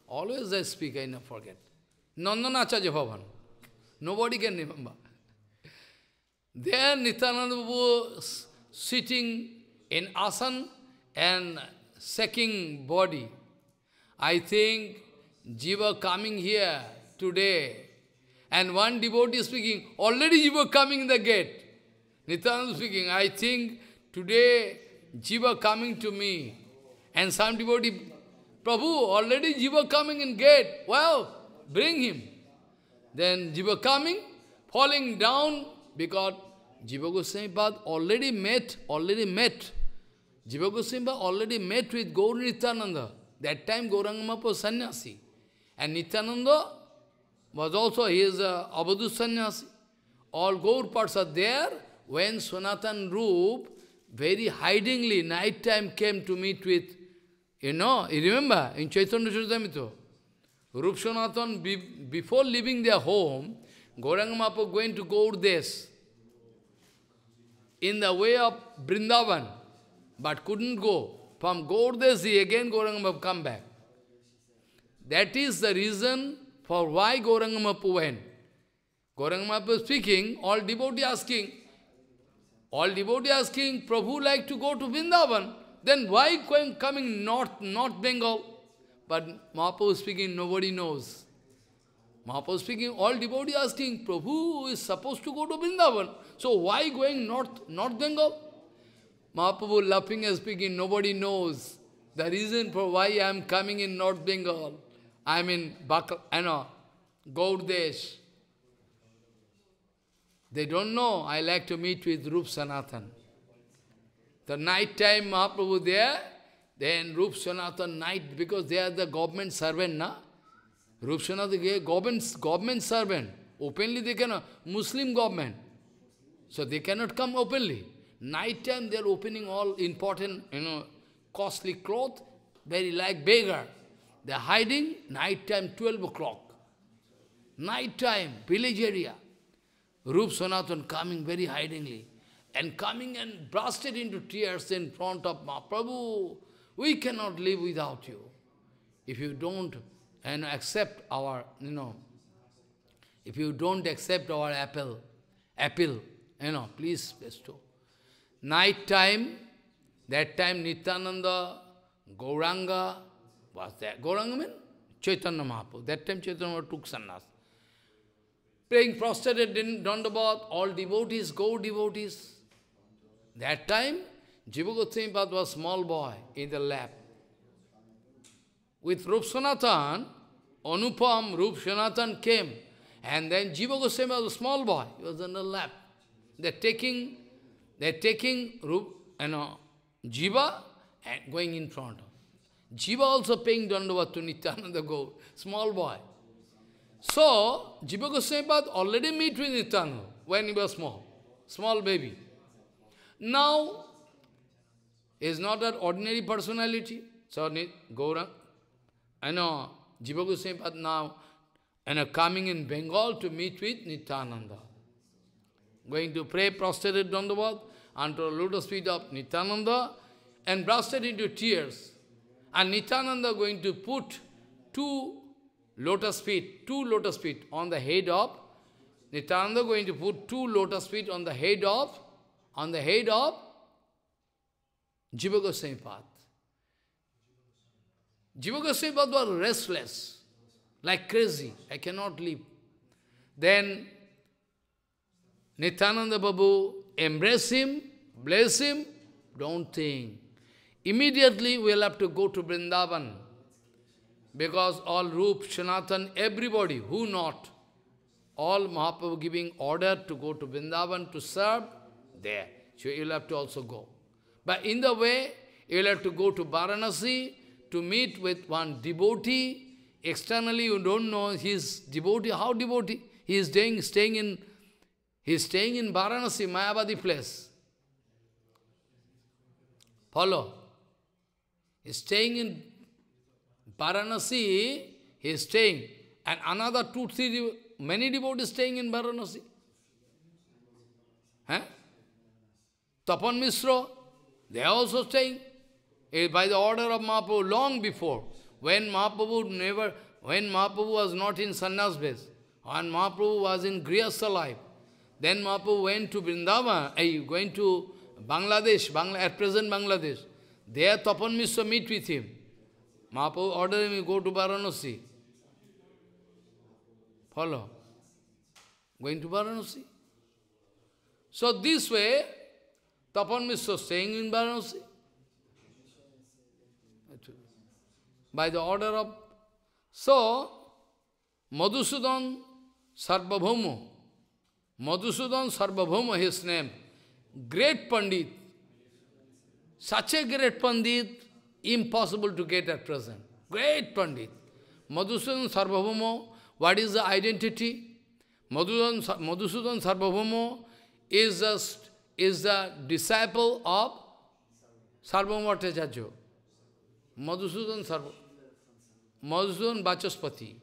always I speak, I never forget. Nandanacharya Bhavan. Nobody can remember. There Nityananda Babu sitting in asan and shaking body. I think Jiva coming here today and one devotee speaking, already Jiva coming in the gate. Nityananda speaking, I think today Jiva coming to me. And some devotee, Prabhu, already Jiva coming in gate. Well, bring him. Then Jiva coming, falling down because Jiva Goswami Pad already met, already met. Jiva Goswami already met with Gaur Nityananda. That time Gaurangama was sannyasi. And Nityananda was also, he is sannyasi. All Gaur parts are there. When Sanatan Roop very hidingly, night time came to meet with, you know, you remember, in Chaitanya Charitamrita, Rup before leaving their home, Gauranga going to go in the way of Brindavan, but couldn't go. From Gaurdes, he again Gaurangamapu come back. That is the reason for why Gauranga went. Gaurangamapu speaking, all devotee asking, all devotees asking, Prabhu like to go to Vrindavan, then why coming north, north Bengal? But Mahaprabhu speaking, nobody knows. Mahaprabhu speaking, all devotees asking, Prabhu is supposed to go to Vrindavan, so why going north, north Bengal? Mahaprabhu laughing and speaking, nobody knows the reason for why I am coming in North Bengal. I am in Bakal, you know, Gaur Desh. They don't know, I like to meet with Rup Sanatan. The night time Mahaprabhu there, then Rup Sanatan night, because they are the government servant, na? Rup Sanatan, government, government servant. Openly they cannot, Muslim government. So they cannot come openly. Night time they are opening all important, you know, costly cloth, very like beggar. They are hiding night time, 12 o'clock. Night time, village area. Rup Sanatan coming very hidingly and coming and blasted into tears in front of Mahaprabhu. We cannot live without you. If you don't and accept our, you know, if you don't accept our apple, appeal, you know, please bestow. Night time, that time Nityananda, Gauranga, was there. Gauranga means Chaitanya Mahaprabhu. That time Chaitanya took sannyas praying prostrated in Dandabad, all devotees, go devotees. That time, Jiva Goswami was small boy in the lap. With Rup Sanatan, Anupam Rup Sanatan came, and then Jiva Goswami was a small boy, he was in the lap. They're taking, they're taking Rup, you know, Jiva and going in front. Jiva also paying Dandavat to Nityananda Gaur, small boy. So, Jiva Goswami already met with Nityananda when he was small, small baby. Now, is not an ordinary personality. So, Gaura, I know, Jiva Goswami now, and are coming in Bengal to meet with Nityananda. Going to pray prostrated Dandavad unto the lotus feet of Nityananda and bursted into tears. And Nityananda going to put two lotus feet, two lotus feet on the head of, Nityananda going to put two lotus feet on the head of, on the head of Jiva Goswami Path. Jiva Goswami Path was restless, like crazy, I cannot leave. Then Nityananda Babu embrace him, bless him, don't think. Immediately we'll have to go to Brindavan. Because all Rup, Shanathan, everybody, who not? All Mahaprabhu giving order to go to Vrindavan to serve, there. So you'll have to also go. But in the way, you'll have to go to Varanasi to meet with one devotee. Externally, you don't know his devotee. How devotee? He is staying, staying in he is staying in Varanasi, Mayavadi place. Follow. He is staying in Varanasi, he is staying. And another two, three, many devotees staying in Varanasi. Huh? Tapan Misra, they are also staying. It, eh, by the order of Mahaprabhu, long before, when Mahaprabhu never, when Mahaprabhu was not in sannyas base, and Mahaprabhu was in Grihastha life, then Mahaprabhu went to Vrindavan, uh, eh, going to Bangladesh, Bangla, at present Bangladesh. There Tapan Misra meet with him. Mahaprabhu ordered me, go to Varanasi. Follow. Going to Varanasi. So this way, Tapan Mishra staying in Varanasi. By the order of... So, Madhusudan Sarvabhauma. Madhusudan Sarvabhauma, his name. Great Pandit. Such a great Pandit, Impossible to get at present. Great Pandit. Madhusudan Sarvabhomo, what is the identity? Madhusudan, Madhusudan is a, is a disciple of Sarvabhomo Tejajyo. Madhusudan Sarvabhomo. Madhusudan Vachaspati.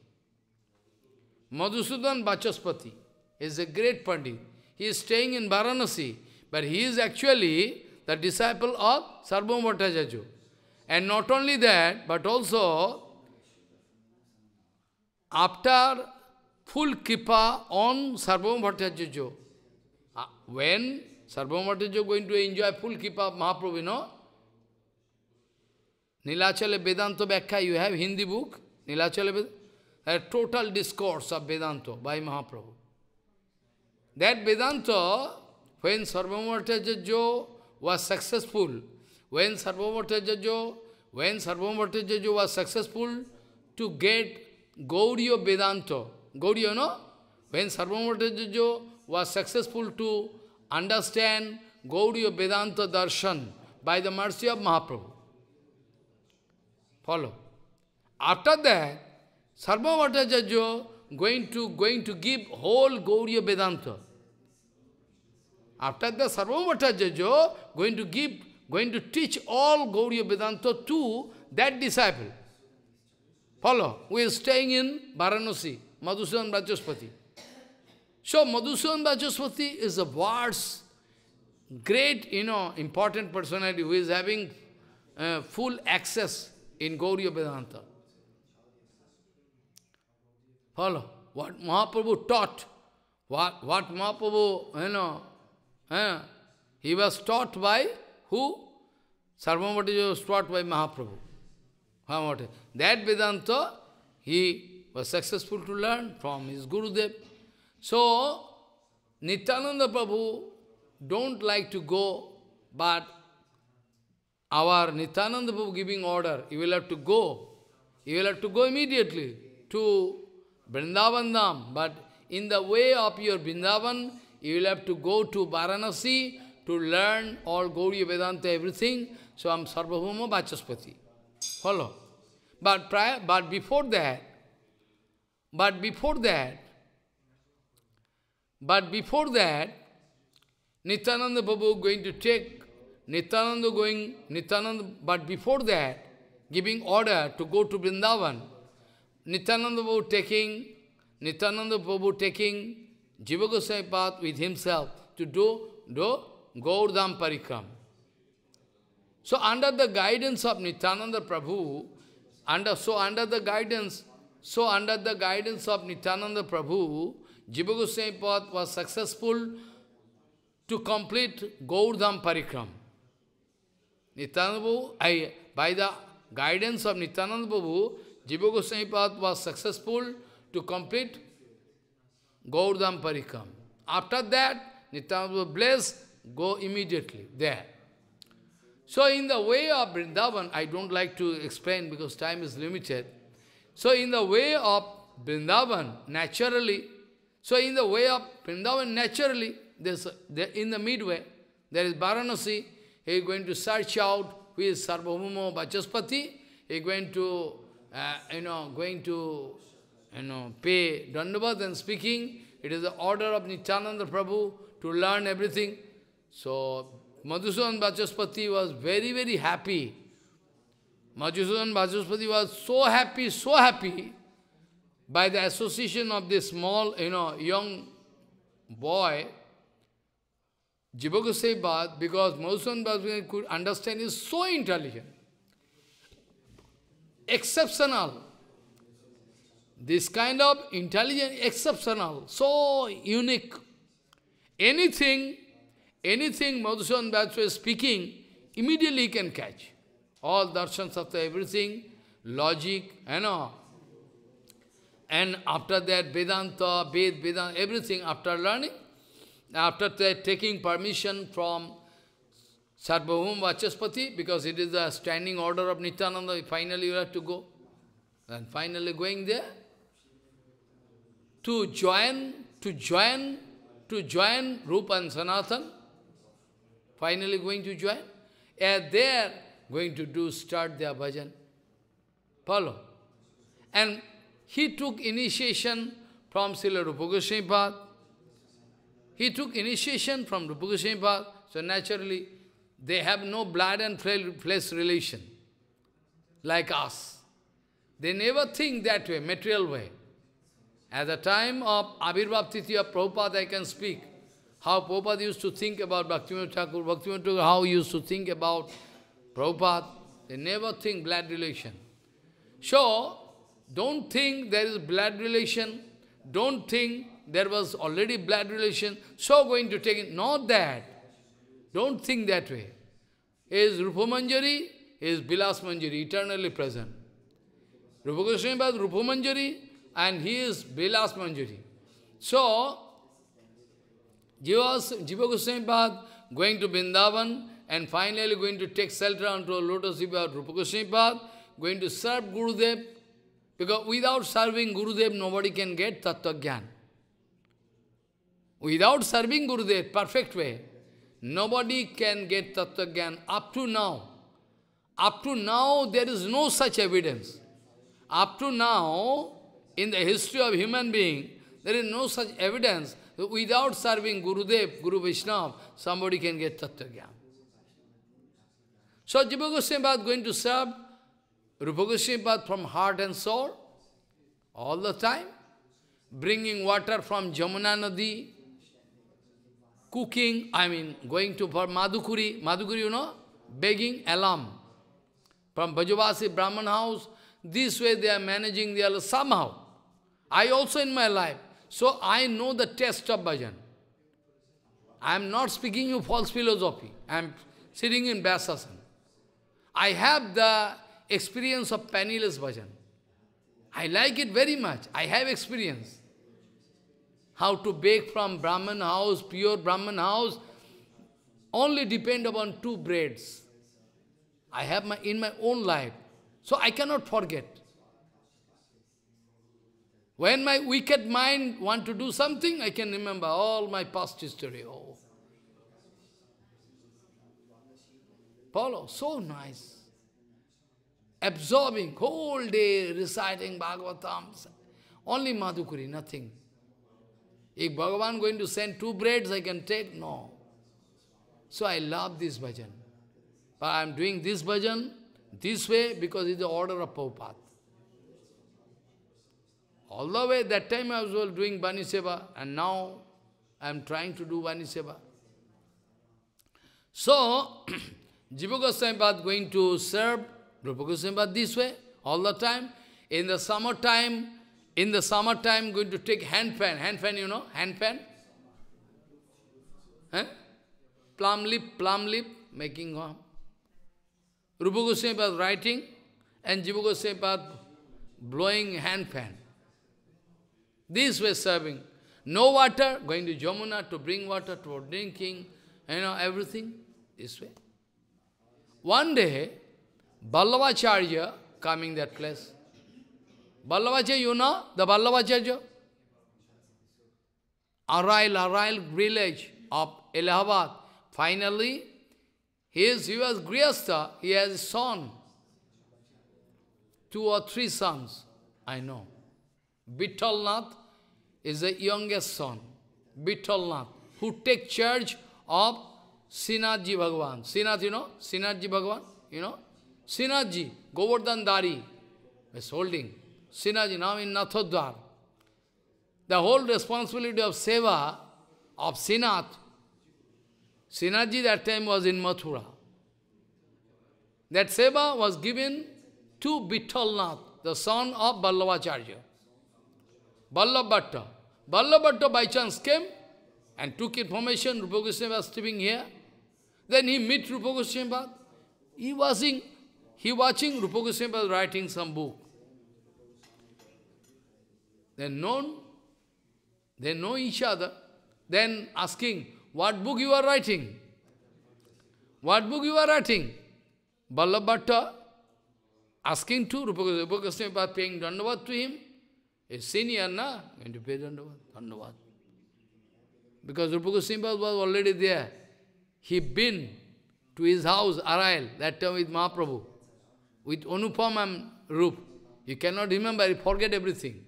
Madhusudan Vachaspati is a great Pandit. He is staying in Varanasi, but he is actually the disciple of Sarvabhauma Bhattacharya. And not only that, but also after full kippa on Sarvam Bhattacharya, uh, when Sarvam Bhattacharya going to enjoy full kippa of Mahaprabhu, you know? Nilachala Vedanta Vyakha, you have Hindi book, Nilachala Vedanta, a total discourse of Vedanta by Mahaprabhu. That Vedanta, when Sarvam Bhattacharya was successful, When Sarvabhautajajyo, when Sarvabhautajajyo was successful to get Gauriya Vedanta, Gauriya, no? When Sarvabhautajajyo was successful to understand Gauriya Vedanta darshan by the mercy of Mahaprabhu. Follow. After that, Sarvabhautajajyo going to going to give whole Gauriya Vedanta. After the Sarvabhautajajyo going to give going to teach all Gauriya Vedanta to that disciple. Follow, We are staying in Varanasi, Madhusudan Rajaspati. So Madhusudan Rajaspati is a vast, great, you know, important personality who is having uh, full access in Gauriya Vedanta. Follow, what Mahaprabhu taught, what, what Mahaprabhu, you know, uh, he was taught by who? Sarvamati was taught by Mahaprabhu. Mahamote. That Vedanta, he was successful to learn from his Gurudev. So, Nityananda Prabhu don't like to go, but our Nityananda Prabhu giving order, you will have to go. You will have to go immediately to Vrindavan but in the way of your Vrindavan, you will have to go to Varanasi to learn all Gauriya Vedanta, everything. So I'm Sarvabhuma Vachaspati. Follow. But prior, but before that, but before that, but before that, Nityananda Babu going to take Nityananda going Nityananda, but before that, giving order to go to Vrindavan. Nityananda Babu taking Nityananda Babu taking Jiva Goswami path with himself to do do Gaurdham Parikram. So under the guidance of Nityananda Prabhu, under, so under the guidance, so under the guidance of Nityananda Prabhu, Jiva Goswami was successful to complete Gaurdham Parikram. Nityananda Prabhu, I, by the guidance of Nityananda Prabhu, Jiva Goswami was successful to complete Gaurdham Parikram. After that, Nityananda Prabhu blessed Go immediately there. So in the way of Vrindavan, I don't like to explain because time is limited. So in the way of Vrindavan, naturally, so in the way of Vrindavan, naturally, there's, there, in the midway, there is Varanasi, he is going to search out who is Sarvabhuma Vachaspati, he is going to, uh, you know, going to, you know, pay Dandavat and speaking. It is the order of Nityananda Prabhu to learn everything. So, Madhusudan Vachaspati was very, very happy. Madhusudan Vachaspati was so happy, so happy by the association of this small, you know, young boy, Jivagosebad, because Madhusudan Vachaspati could understand, is so intelligent, exceptional. This kind of intelligent, exceptional, so unique. Anything Anything Madhusudan Bajpayee is speaking, immediately he can catch. All darshans after everything, logic, you know. And after that, Vedanta, Ved, Vedanta, everything, after learning, after taking permission from Sarvabhum Vachaspati, because it is the standing order of Nityananda, finally you have to go. And finally going there, to join, to join, to join Rupa and Sanatan, finally going to join. And are going to do, start their bhajan. Follow. And he took initiation from Srila Rupa Goswami He took initiation from Rupa Goswami So naturally, they have no blood and flesh relation, like us. They never think that way, material way. At the time of Abhirbhav Titi of Prabhupada, I can speak how Prabhupada used to think about Bhaktivinoda Thakur, Bhaktivinoda Thakur, how he used to think about Prabhupada. They never think blood relation. So, don't think there is blood relation. Don't think there was already blood relation. So going to take it. Not that. Don't think that way. Is Rupa Manjari, is Bilas Manjari, eternally present. Rupa Goswami was Rupa Manjari and he is Bilas Manjari. So, Jiva, Jiva Goswami Pad going to Vrindavan and finally going to take shelter onto lotus feet Rupa Goswami Pad, going to serve Gurudev. Because without serving Gurudev, nobody can get Tattva Jnana. Without serving Gurudev, perfect way, nobody can get Tattva Jnana up to now. Up to now, there is no such evidence. Up to now, in the history of human being, there is no such evidence Without serving Gurudev, Guru Vishnu, somebody can get Tattva Jnana. So Jiva Goswami going to serve Rupa Goswami from heart and soul all the time, bringing water from Jamuna Nadi, cooking, I mean, going to for Madhukuri, Madhukuri, you know, begging alam from Bhajavasi Brahman house. This way they are managing their life somehow. I also in my life, so I know the test of bhajan. I am not speaking you false philosophy. I am sitting in Vyasasana. I have the experience of penniless bhajan. I like it very much. I have experience. How to bake from Brahman house, pure Brahman house, only depend upon two breads. I have my in my own life. So I cannot forget. When my wicked mind want to do something, I can remember all my past history. Oh. Follow, so nice. Absorbing, whole day reciting Bhagavatams. Only Madhukuri, nothing. If Bhagavan going to send two breads, I can take? No. So I love this bhajan. But I am doing this bhajan this way because it's the order of Prabhupada. All the way, that time I was well doing Bani Seva, and now I am trying to do Bani Seva. So, Jiva Goswami going to serve Rupa Goswami this way, all the time. In the summertime, in the summertime, going to take hand fan, hand fan, you know, hand fan. Eh? Plum leaf, plum leaf, making harm. Rupa Goswami writing, and Jiva Goswami blowing hand fan. These were serving. No water, going to Jamuna to bring water, to drinking, you know, everything this way. One day, Ballavacharya coming that place. Ballavacharya, you know, the Ballavacharya? Arail, Arail village of Allahabad. Finally, he, is, he was Grihastha, he has a son, two or three sons, I know. Vittalnath is the youngest son, Vittalnath, who take charge of Sinaji Bhagavan. Sinath, you know? Sinaji Bhagavan, you know? Sinaji, Govardhan Dari, is holding. Sinaji, now in Nathodwar. The whole responsibility of Seva, of Sinath, Sinaji that time was in Mathura. That Seva was given to Vittalnath, the son of Ballavacharya. Vallabhatta. Vallabhatta by chance came and took information, Rupa Goswami was sleeping here. Then he met Rupa Goswami. He was in, he watching Rupa Goswami writing some book. Then known, they know each other. Then asking, what book you are writing? What book you are writing? Vallabhatta asking to Rupa Goswami, Rupa paying dandavat to him. A senior, na? Going to pay Dandavad. Dandavad. Because Rupa Goswami was already there. He been to his house, Arail, that time with Mahaprabhu, with Anupam and Rup. You cannot remember, you forget everything.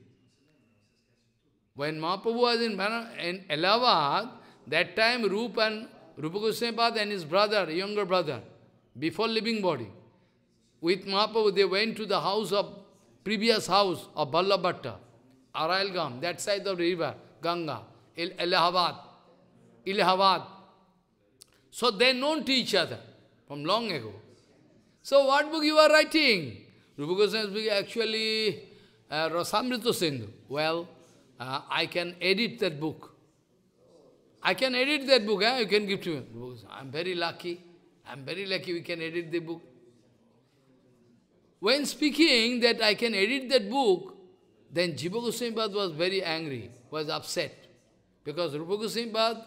When Mahaprabhu was in, in Allahabad, that time Rup and Rupa Goswami and his brother, younger brother, before living body, with Mahaprabhu, they went to the house of, previous house of Ballabhatta. Aralgam, that side of the river, Ganga, Ilahabad, Allahabad, Allahabad. So they known to each other from long ago. So what book you are writing? Rupa Goswami is actually uh, Rasamrita Sindhu. Well, uh, I can edit that book. I can edit that book, eh? you can give to me. I'm very lucky. I'm very lucky we can edit the book. When speaking that I can edit that book, then Jiva Goswami was very angry, was upset. Because Rupa Goswami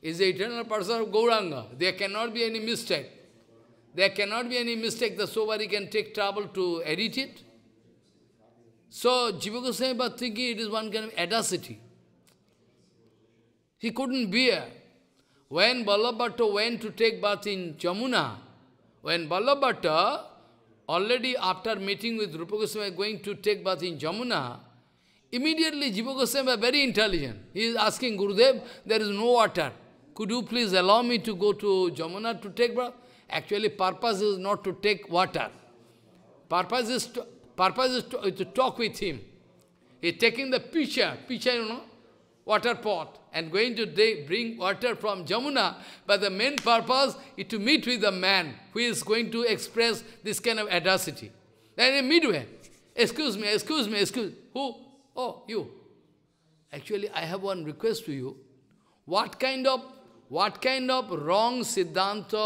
is the eternal person of Gauranga. There cannot be any mistake. There cannot be any mistake. The Sovari can take trouble to edit it. So Jiva Goswami thinking it is one kind of audacity. He couldn't bear. When Ballabhatta went to take bath in Jamuna, when Ballabhatta Already after meeting with Rupa Goswami, going to take bath in Jamuna, immediately Jiva Goswami very intelligent. He is asking Gurudev, there is no water. Could you please allow me to go to Jamuna to take bath? Actually, purpose is not to take water. Purpose is to, purpose is to, to talk with him. He is taking the picture, picture, you know, water pot and going to bring water from Jamuna, but the main purpose is to meet with a man who is going to express this kind of audacity. Then midway, excuse me, excuse me, excuse who? Oh, you. Actually, I have one request to you. What kind of what kind of wrong siddhanta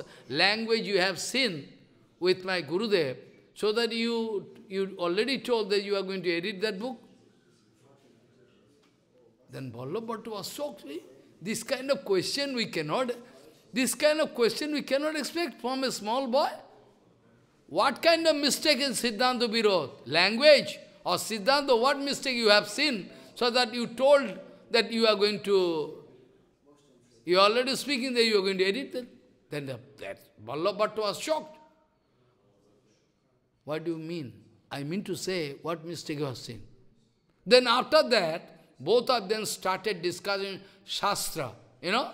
or language you have seen with my Gurudev, so that you you already told that you are going to edit that book? Then Vallabh was shocked. This kind of question we cannot, this kind of question we cannot expect from a small boy. What kind of mistake in Siddhanta Virod? Language or Siddhanta, what mistake you have seen so that you told that you are going to, you are already speaking that you are going to edit it? Then the, that Vallabh was shocked. What do you mean? I mean to say, what mistake you have seen? Then after that, both of them started discussing Shastra. You know,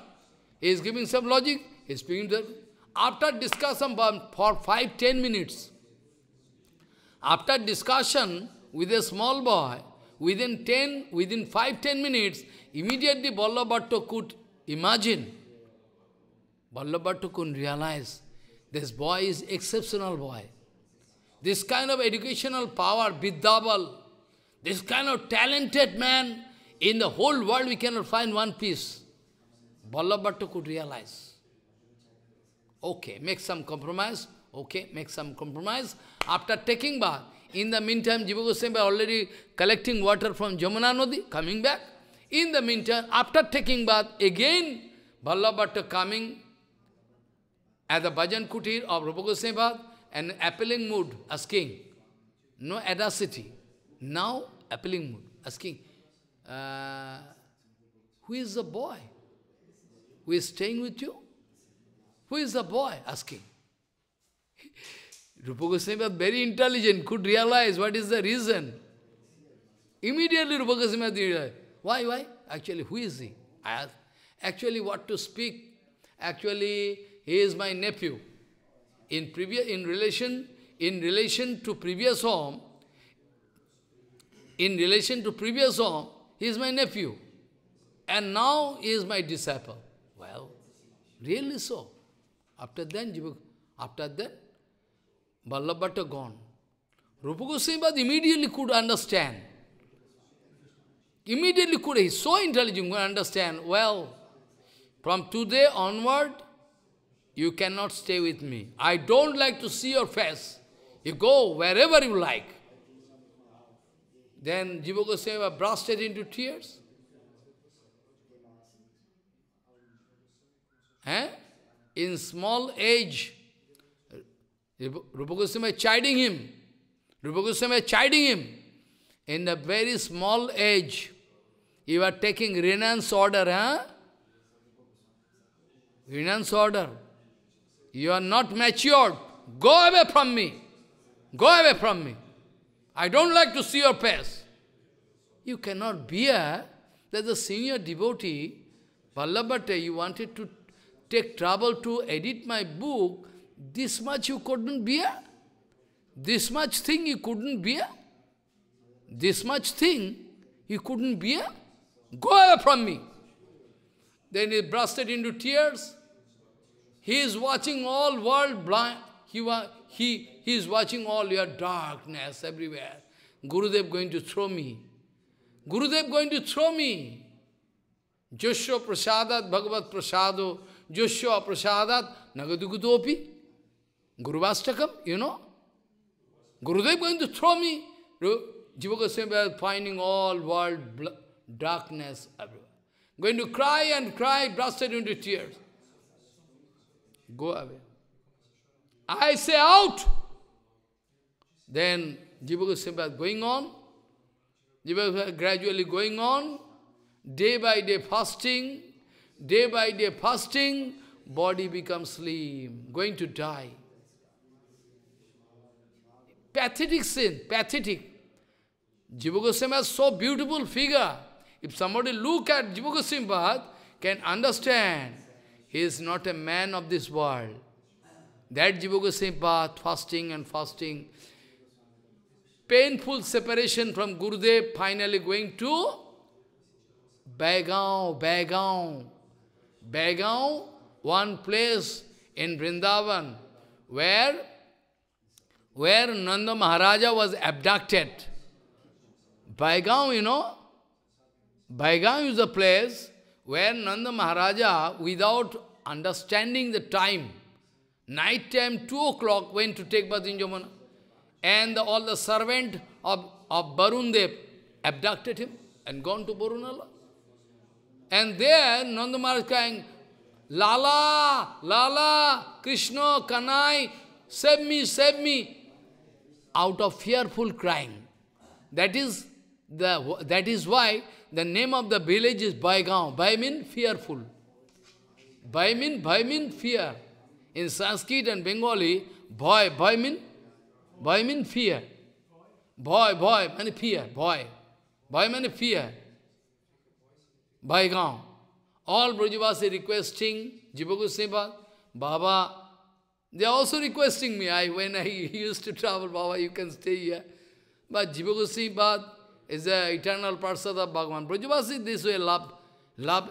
he is giving some logic, he is speaking to them. After discussion for five ten minutes, after discussion with a small boy, within 10, within 5, 10 minutes, immediately Vallabhattu could imagine. Vallabhattu could realize this boy is exceptional boy. This kind of educational power, Vidyabal, this kind of talented man, in the whole world, we cannot find one piece. Vallabhata could realize. Okay, make some compromise. Okay, make some compromise. After taking bath, in the meantime, Jiva Goswami already collecting water from Jamuna Nodi, coming back. In the meantime, after taking bath, again, Vallabhata coming at the bhajan kutir of Rupa Goswami and appealing mood, asking, no audacity. Now, appealing mood, asking, uh, who is the boy who is staying with you? Who is the boy? Asking. Rupa Goswami was very intelligent, could realize what is the reason. Immediately Rupa Goswami realized, why, why? Actually, who is he? I asked. Actually, what to speak? Actually, he is my nephew. In previous, in relation, in relation to previous home, in relation to previous home, he is my nephew. And now he is my disciple. Well, really so. After then, after that, Balabhatta gone. Rupa Goswami immediately could understand. Immediately could, he so intelligent, could understand, well, from today onward, you cannot stay with me. I don't like to see your face. You go wherever you like. Then Jiva Goswami bursted into tears. Eh? In small age, Rupa Goswami chiding him. Rupa Goswami chiding him. In a very small age, you are taking renounce order, huh? Renounce order. You are not matured. Go away from me. Go away from me. I don't like to see your face. You cannot bear that the senior devotee, Vallabhate, you wanted to take trouble to edit my book, this much you couldn't bear? This much thing you couldn't bear? This much thing you couldn't bear? Go away from me. Then he bursted into tears. He is watching all world blind. He, was. He, he is watching all your darkness everywhere. Gurudev going to throw me. Gurudev going to throw me. Joshua prasadat bhagavat prasado. Joshua prasadat nagadugudopi. Guruvastakam, you know. Gurudev going to throw me. Jiva Goswami finding all world darkness everywhere. Going to cry and cry, blasted into tears. Go away. I say out. Then Jiva Goswami going on. Jiva Goswami gradually going on. Day by day fasting. Day by day fasting. Body becomes slim. Going to die. Pathetic sin. Pathetic. Jiva Goswami has so beautiful figure. If somebody look at Jiva Goswami can understand he is not a man of this world. That Jiva Goswami path, fasting and fasting, painful separation from Gurudev, finally going to Baigao, Baigao. Baigao, one place in Vrindavan, where, where Nanda Maharaja was abducted. Baigao, you know, Baigao is a place where Nanda Maharaja, without understanding the time, Night time, 2 o'clock, went to take bath in Jamuna. And the, all the servant of, of Barundev abducted him and gone to Barunala. And there, Nanda Maharaj crying, Lala, Lala, Krishna, Kanai, save me, save me. Out of fearful crying. That is the, that is why the name of the village is Baigaon. Bai mean fearful. Bai mean, Bai mean fear. In Sanskrit and Bengali, boy, boy mean? boy mean fear. boy, boy, mean fear, boy, Bhoy mean fear. Bhaigaon. All Brajavasi requesting Jiva Goswami Baba, they are also requesting me. I, when I used to travel, Baba, you can stay here. But Jiva Goswami is the eternal Part of Bhagavan. Brajavasi this way love, love,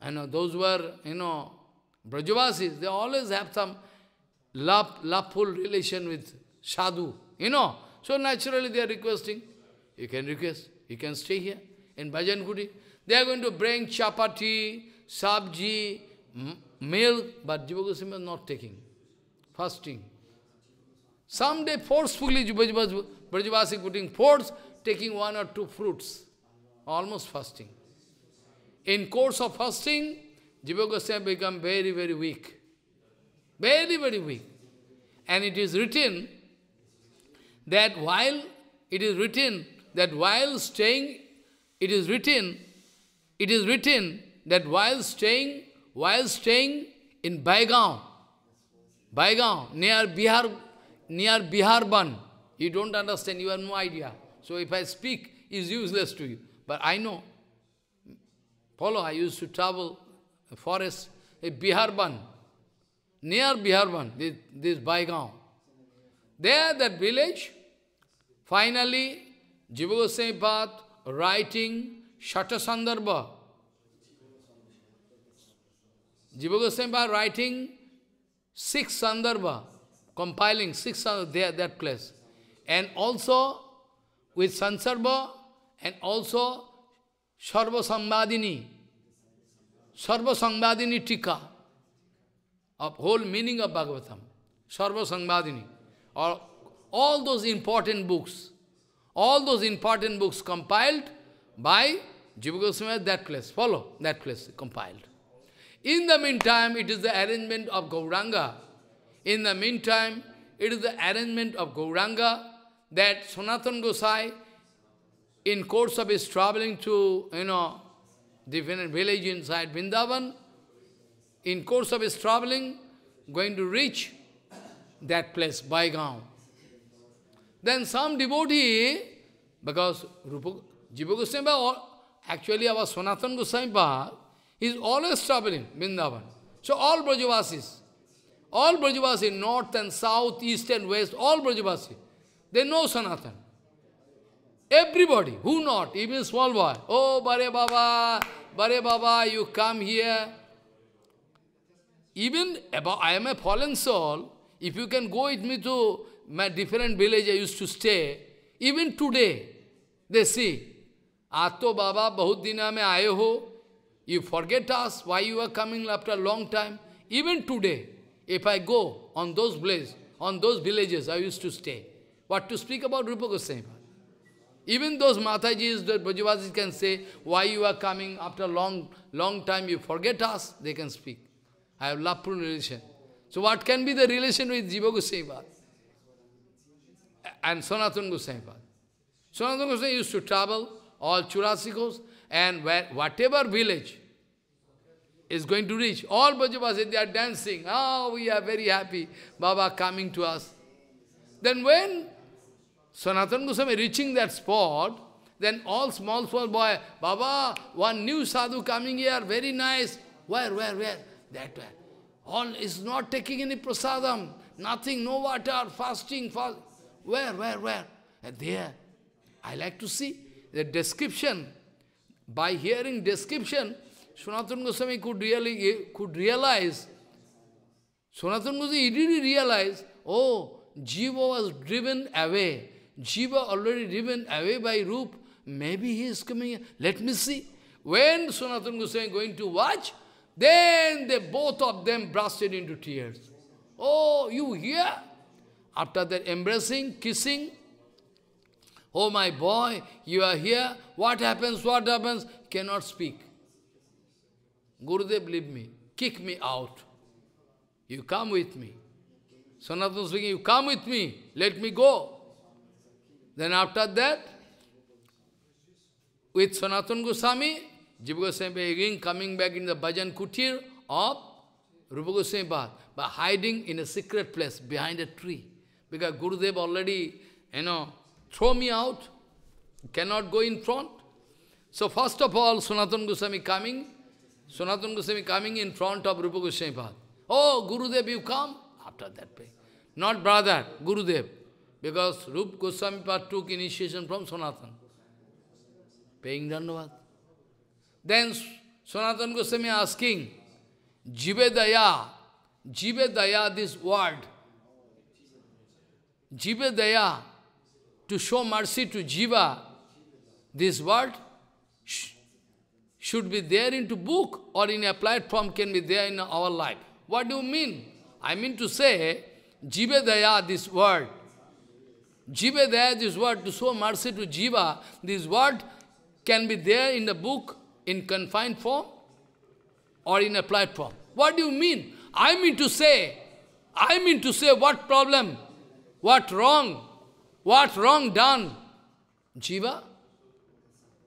and those were, you know, Brajavasis, they always have some love, loveful relation with sadhu, you know. So naturally they are requesting. You can request, you can stay here in Bhajan Gudi. They are going to bring chapati, sabji, milk, but Jiva Goswami not taking, fasting. Someday forcefully Brajavasi putting force, taking one or two fruits, almost fasting. In course of fasting, Jiva Goswami become very, very weak. Very, very weak. And it is written that while it is written that while staying, it is written, it is written that while staying, while staying in Baigaon, Baigaon, near Bihar, near Biharban, you don't understand, you have no idea. So if I speak, it's useless to you. But I know. Follow, I used to travel forest, a Biharban, near Biharban, this, this Baigaon. There, that village, finally, Jiva Goswami writing Shatasandarbha. Jiva Goswami writing six Sandarbha, compiling six Sandarbha there, that place. And also with Sansarbha and also Sarva Sambadini. Sarvasamvadini tika of whole meaning of Bhagavatam Sarva Samvadini और all those important books all those important books compiled by Jiva Goswami that place follow that place compiled in the mean time it is the arrangement of Gauranga in the mean time it is the arrangement of Gauranga that Sanatana Gosai in course of is travelling to you know different village inside Vrindavan. In course of his traveling, going to reach that place, Baigaon. Then some devotee, because Rupa, Jiva Goswami, or actually our Sanatana Goswami, is always traveling Vrindavan. So all Brajavasis, all Brajavasis, north and south, east and west, all Brajavasis, they know Sanatana. Everybody, who not, even small boy. Oh, Bare Baba, Bare Baba, you come here. Even about, I am a fallen soul, if you can go with me to my different village I used to stay, even today, they see, Ato Baba, bahut dina mein aaye ho, you forget us, why you are coming after a long time. Even today, if I go on those places, on those villages I used to stay, what to speak about Rupa Goswami? Even those Matajis, the Bhajivasis can say, why you are coming after a long, long time, you forget us, they can speak. I have Lapun relation. So what can be the relation with Jiva Goswami and Sanatana Goswami Sanatana Goswami used to travel, all Churasikos, and where, whatever village is going to reach, all Bhajivasis, they are dancing. Oh, we are very happy, Baba coming to us. Then when Sanatana Goswami reaching that spot, then all small, small boy, Baba, one new sadhu coming here, very nice. Where, where, where? That way. All is not taking any prasadam, nothing, no water, fasting, fast. Where, where, where? And there. I like to see the description. By hearing description, Sanatana Goswami could really eh, could realize. Sanatana Goswami really realized, oh, Jiva was driven away Jiva already driven away by Rupa. Maybe he is coming. Let me see. When Sanatana Goswami going to watch, then they both of them bursted into tears. Oh, you here? After that embracing, kissing, oh my boy, you are here, what happens, what happens, cannot speak. Gurudev, leave me, kick me out. You come with me. Sanatana speaking, you come with me, let me go. Then after that, with Sanatana Goswami, Jiva Goswami again coming back in the bhajan kutir of Rupa Goswami Bhat, but hiding in a secret place behind a tree. Because Gurudev already, you know, throw me out, cannot go in front. So first of all, Sanatana Goswami coming, Sanatana Goswami coming in front of Rupa Goswami Bhat. Oh, Gurudev, you come? After that, not brother, Gurudev. Because Rup Goswami Pad took initiation from Sanatana, paying Dandavad. Then Sanatana Goswami asking, Jivedaya, Jivedaya, this word, Jivedaya, to show mercy to Jiva, this word sh should be there into book or in applied form can be there in our life. What do you mean? I mean to say, Jivedaya, this word, Jiva there, this word, to show mercy to Jiva, this word can be there in the book in confined form or in a platform. What do you mean? I mean to say, I mean to say what problem, what wrong, what wrong done, Jiva?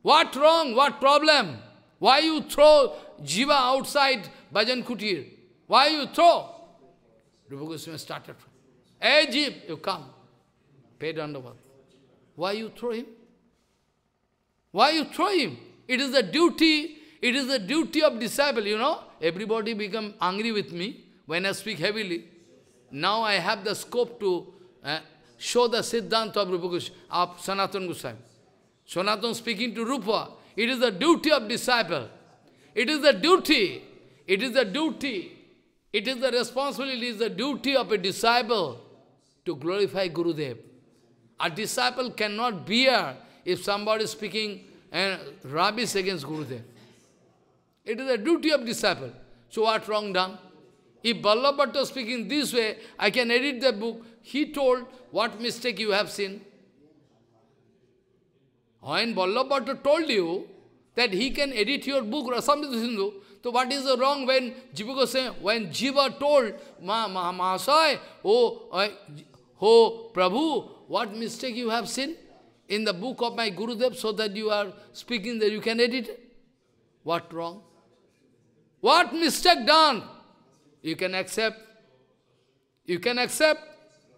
What wrong, what problem? Why you throw Jiva outside Bhajan Kutir? Why you throw? Rupa Goswami started from, hey you come. Pedandavad. Why you throw him? Why you throw him? It is the duty, it is the duty of disciple, you know. Everybody become angry with me when I speak heavily. Now I have the scope to uh, show the Siddhanta of Rupa Goswami, of Sanatana Goswami. Sanatana speaking to Rupa, it is the duty of disciple. It is the duty. It is the duty. It is the responsibility, it is the duty of a disciple to glorify Gurudev. A disciple cannot bear if somebody is speaking and rubbish against Gurudev. It is the duty of disciple. So what wrong done? If Vallabhatta speaking this way, I can edit the book. He told what mistake you have seen. When Vallabhatta told you that he can edit your book, Rasamrita Sindhu, so what is the wrong when Jiva Goswami, when Jiva told, Ma, Ma, oh, oh, Prabhu, what mistake you have seen in the book of my Gurudev so that you are speaking that you can edit it? What wrong? What mistake done? You can accept. You can accept.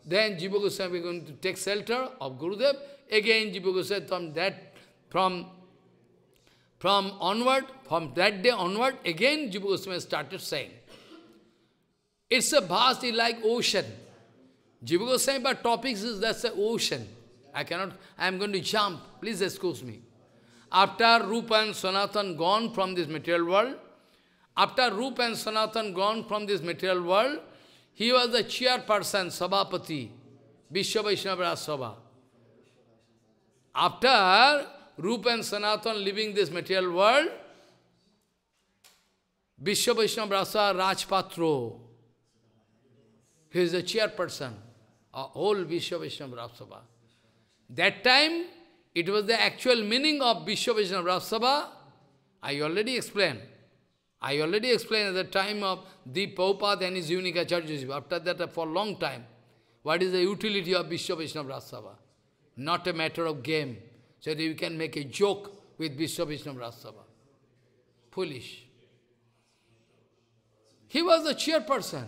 Then Jiva Goswami is going to take shelter of Gurudev. Again Jiva Goswami from that, from, from onward, from that day onward, again Jiva Goswami started saying, it's a vast, like ocean. Jiva Goswami, but topics is that's the ocean. I cannot, I am going to jump. Please excuse me. After Rupa and Sanatan gone from this material world, after Rupa and Sanatan gone from this material world, he was the chairperson, Sabhapati, Vishwa Vaishnava Sabha. After Rupa and Sanatan leaving this material world, Vishwa Vaishnava Rasa Rajpatro, he is the chairperson uh, whole Vishva Raj Sabha. That time, it was the actual meaning of Vishva Raj Sabha. I already explained. I already explained at the time of the Prabhupada and his unique charges. After that, for a long time, what is the utility of Vishva Raj Not a matter of game. So that you can make a joke with Vishva Raj Foolish. He was a chairperson.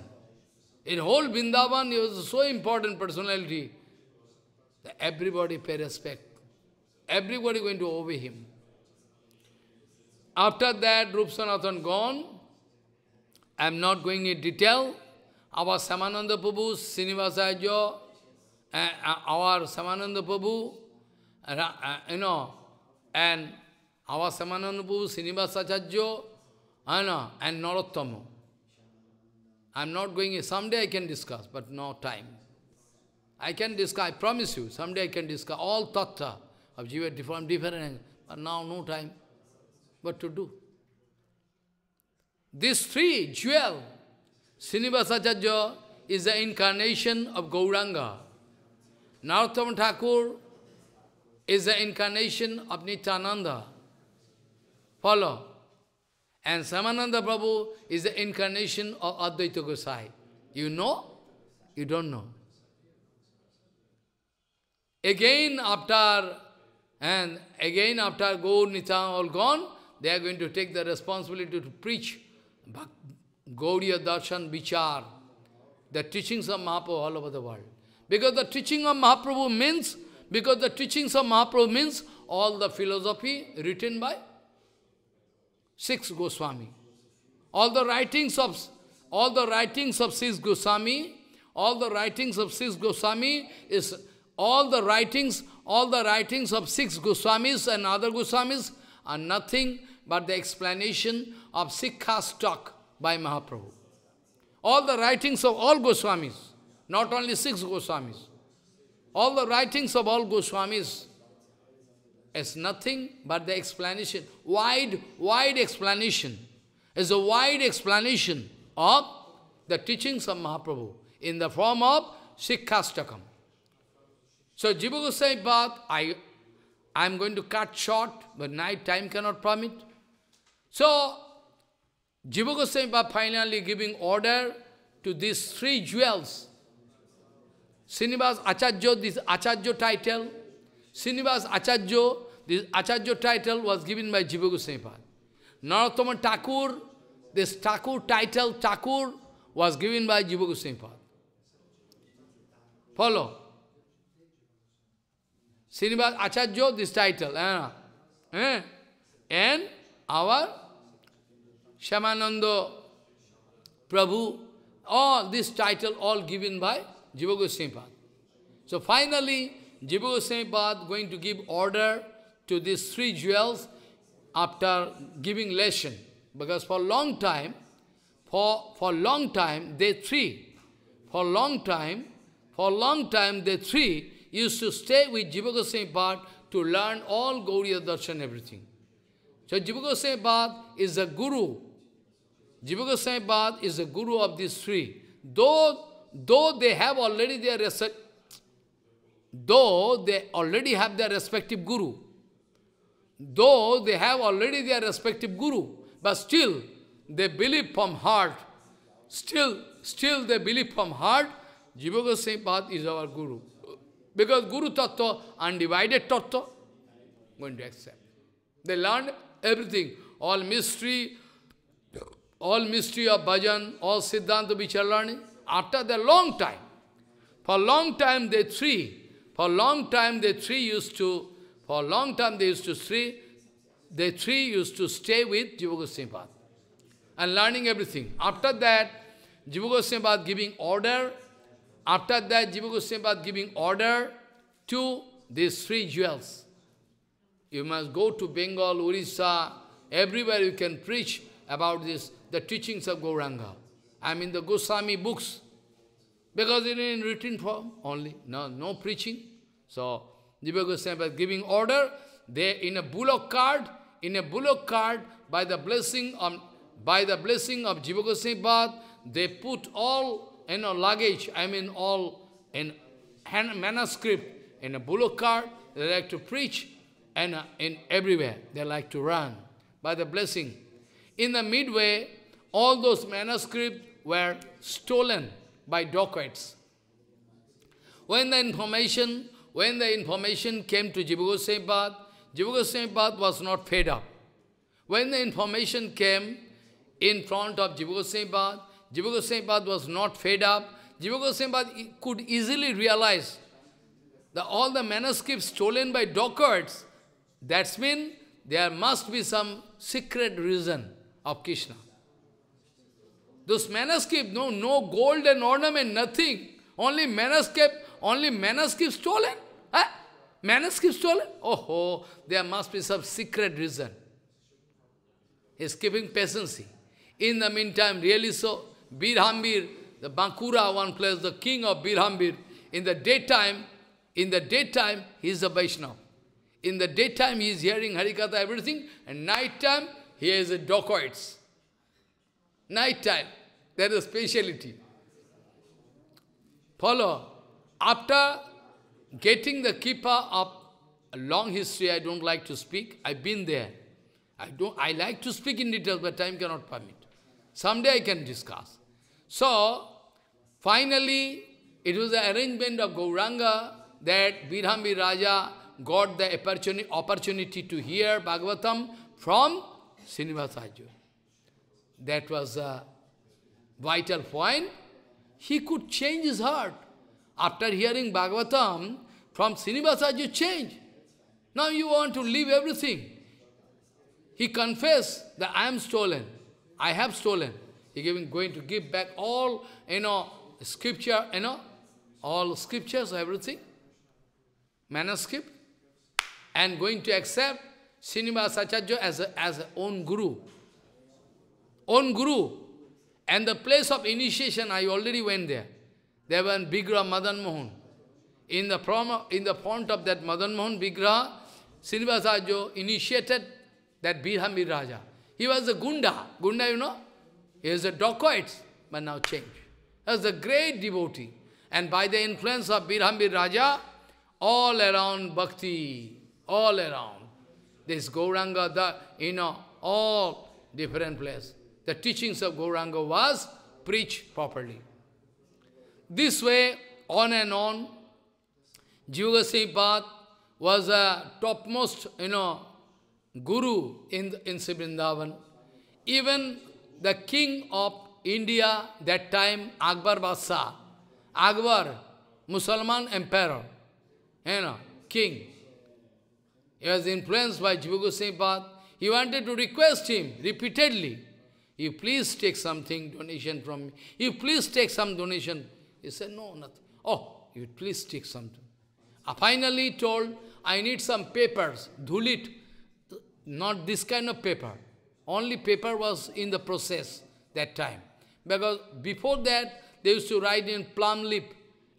In whole Vrindavan, he was so important personality. That everybody pay respect. Everybody going to obey him. After that, Rupsanathan gone. I am not going in detail. Our Samananda Prabhu, Srinivasajya, uh, our Samananda Prabhu, uh, you know, and our Samananda Prabhu, Srinivasajya, uh, and Narottama. I'm not going, someday I can discuss, but no time. I can discuss, I promise you, someday I can discuss all tattva of jiva from different angles. but now no time. What to do? These three, jewel, Srinivasacharya is the incarnation of Gauranga. Narottam Thakur is the incarnation of Nityananda. Follow. And Samananda Prabhu is the incarnation of Advaita Gosai. You know? You don't know. Again after, and again after Gaur, Nitya all gone, they are going to take the responsibility to preach Gauriya Darshan Vichar, the teachings of Mahaprabhu all over the world. Because the teaching of Mahaprabhu means, because the teachings of Mahaprabhu means all the philosophy written by six Goswami. All the writings of all the writings of six Goswami, all the writings of six Goswami is all the writings, all the writings of six Goswamis and other Goswamis are nothing but the explanation of Sikha's talk by Mahaprabhu. All the writings of all Goswamis, not only six Goswamis, all the writings of all Goswamis it's nothing but the explanation, wide, wide explanation. It's a wide explanation of the teachings of Mahaprabhu in the form of Sikhastakam. So Jiva Goswami Bhat, I, I'm going to cut short, but night time cannot permit. So Jiva Goswami Bhat finally giving order to these three jewels. Srinivas Acharya, this Acharya title, Srinivas Acharya, this Acharya title was given by Jiva Goswami Narottama Thakur, this Thakur title, Thakur, was given by Jiva Goswami Follow. Srinivas Acharya, this title. Eh? Eh? And our Shamananda Prabhu, all this title all given by Jiva Goswami So finally, Jiva Goswami Pad going to give order to these three jewels after giving lesson. Because for long time, for, for long time, they three, for long time, for long time, they three used to stay with Jiva Goswami Pad to learn all Gauriya Darshan, everything. So Jiva Goswami Pad is a guru. Jiva Goswami Pad is a guru of these three. Though, though they have already their Though they already have their respective guru, though they have already their respective guru, but still they believe from heart, still, still they believe from heart, Jiva Goswami Path is our guru. Because Guru Tattva, undivided Tattva, going to accept. They learned everything, all mystery, all mystery of bhajan, all Siddhanta Vicharlani, after the long time. For long time, they three, for long time, the three used to, for long time they used to three, The three used to stay with Jiva and learning everything. After that, Jiva Goswami giving order, after that Jiva Goswami giving order to these three jewels. You must go to Bengal, Orissa, everywhere you can preach about this, the teachings of Gauranga. I mean the Goswami books, because it is in written form only, no, no preaching. So, Jiva Goswami was giving order, they in a bullock cart, in a bullock cart, by the blessing of, by the blessing of Jiva Goswami Bhatt, they put all, you know, luggage, I mean all, in hand, manuscript, in a bullock cart, they like to preach, and uh, in everywhere, they like to run, by the blessing. In the midway, all those manuscripts were stolen by dacoits. When the information, when the information came to Jivagoswami Pad, Jivagoswami Pad was not fed up. When the information came in front of Jivagoswami Pad, Jivagoswami Pad was not fed up. Jivagoswami Pad could easily realize that all the manuscripts stolen by dacoits, that's mean there must be some secret reason of Krishna. Those manuscript, no, no gold and ornament, nothing. Only manuscript, only manuscript stolen. Huh? Manuscript stolen? Oh, oh, there must be some secret reason. He's keeping patience. In the meantime, really so, Birhambir, the Bankura one place, the king of Birhambir, in the daytime, in the daytime, he is a Vaishnava. In the daytime, he is hearing Harikatha, everything, and nighttime, he is a dacoits. Night time, there is a speciality. Follow. After getting the keeper of a long history, I don't like to speak. I've been there. I, don't, I like to speak in detail, but time cannot permit. Someday I can discuss. So, finally, it was the arrangement of Gauranga that Virhambi Raja got the opportunity, opportunity to hear Bhagavatam from Srinivasaju. That was a vital point. He could change his heart. After hearing Bhagavatam, from Srinivasa you change. Now you want to leave everything. He confessed that I am stolen. I have stolen. He giving, going to give back all, you know, scripture, you know, all scriptures, everything, manuscript, and going to accept Srinivasa Acharya as, a, as a own guru own guru. And the place of initiation, I already went there. There was Bigra Madan Mohan. In the, prom in the font of that Madan Mohan Bigra, Srinivasarjo initiated that Birhamir Raja. He was a Gunda. Gunda, you know? He was a dacoit, but now changed. He was a great devotee. And by the influence of Birhambir Raja, all around bhakti, all around. This Gauranga, the, you know, all different places. The teachings of Gauranga was preached properly. This way, on and on, Jyugasai Path was a topmost, you know, guru in, in Sibrindavan. Even the king of India, that time, Akbar Basha, Akbar, Muslim emperor, you know, king. He was influenced by Jiva Goswami He wanted to request him repeatedly you please take something, donation from me. You please take some donation. He said, no, nothing. Oh, you please take something. I finally told, I need some papers, dhulit, not this kind of paper. Only paper was in the process that time. Because before that, they used to write in plum leaf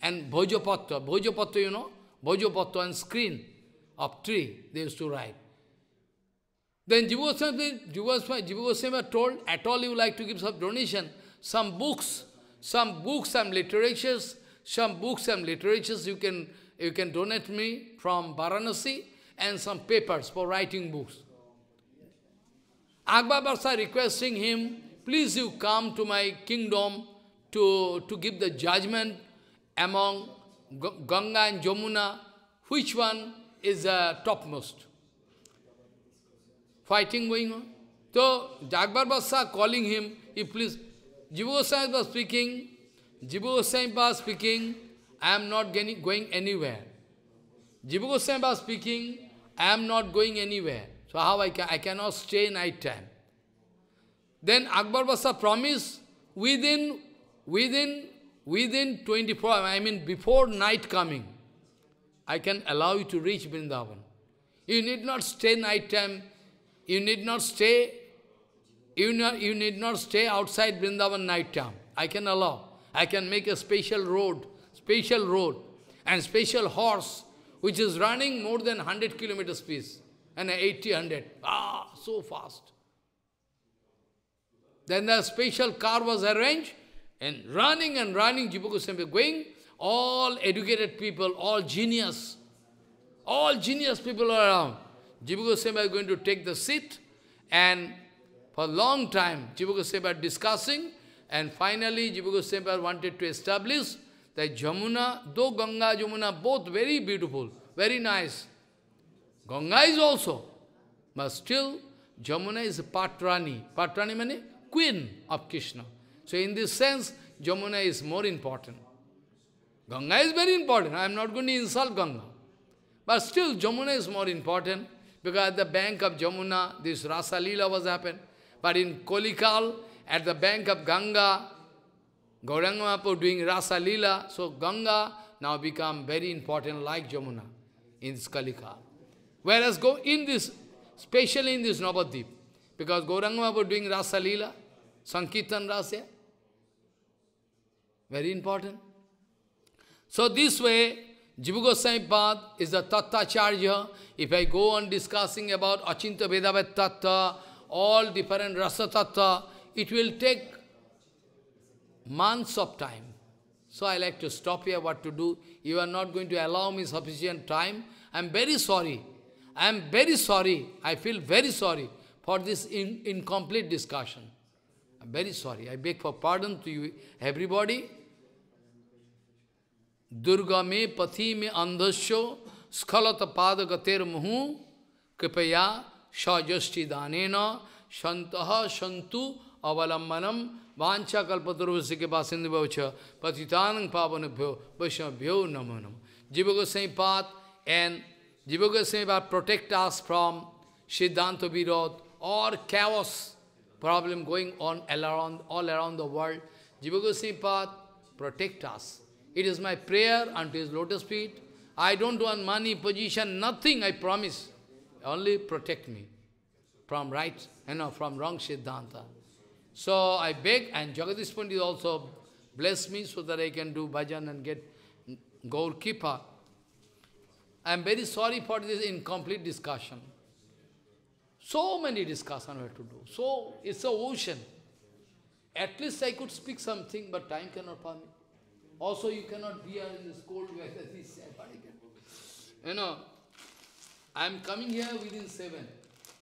and bhojopatta. Bhojopatta, you know, bhojopatta and screen of tree, they used to write. Then Jivaswami told, at all you like to give some donation, some books, some books, some literatures, some books some literatures you can, you can donate me from Varanasi and some papers for writing books. Agba requesting him, please you come to my kingdom to, to give the judgment among Ganga and Jamuna, which one is the topmost fighting going on. So Jagbar Basa calling him, if please, Jiva Goswami was speaking, Jiva Goswami was speaking, I am not going anywhere. Jiva Goswami was speaking, I am not going anywhere. So how I can, I cannot stay night time. Then Akbar Basa promised, within, within, within 24, I mean before night coming, I can allow you to reach Vrindavan. You need not stay night time you need not stay, you, not, you need not stay outside Vrindavan night time. I can allow. I can make a special road, special road, and special horse, which is running more than 100 kilometers speed, and 80, 100. Ah, so fast. Then the special car was arranged, and running and running, Jiva going, all educated people, all genius, all genius people around. Jiva Goswami is going to take the seat and for a long time Jiva Goswami discussing and finally Jiva Goswami wanted to establish that Jamuna, though Ganga, Jamuna, both very beautiful, very nice. Ganga is also, but still Jamuna is Patrani. Patrani means queen of Krishna. So in this sense, Jamuna is more important. Ganga is very important. I am not going to insult Ganga. But still, Jamuna is more important. Because at the bank of Jamuna, this Rasa Leela was happened. But in Kolikal, at the bank of Ganga, Gaurangamapu doing Rasa Leela, so Ganga now become very important like Jamuna in this Kalikal. Whereas go in this, especially in this Navadvip, because Gaurangamapu doing Rasa Leela, Sankirtan Rasa, very important. So this way, Jiva Goswami Pad is the Tattacharya. If I go on discussing about Achinta Vedavet Tattva, all different Rasa Tattva, it will take months of time. So I like to stop here, what to do. You are not going to allow me sufficient time. I am very sorry. I am very sorry. I feel very sorry for this in, incomplete discussion. I am very sorry. I beg for pardon to you, everybody. में पथि में अंधस्यो स्खलत पाद गतिर्मुहु कृपया सौजष्टिदान संत संतु अवलंबनम वांछा कल्पतुर्वश्य के पास भवच पतितान पावनभ्यो वैष्णव्यो नमो नम जीव Gosai path and Jiva Gosai path protect us from siddhanta virodha और chaos problem going on all all around the the world. Jiva protect us It is my prayer unto his lotus feet. I don't want money, position, nothing, I promise. Only protect me from right, you know, from wrong Siddhanta. So I beg, and Jagadish Pandit also bless me so that I can do bhajan and get Gaur Kippa. I am very sorry for this incomplete discussion. So many discussion I have to do. So, it's a ocean. At least I could speak something, but time cannot permit. Also, you cannot bear in this cold weather, this said. You know, I am coming here within seven.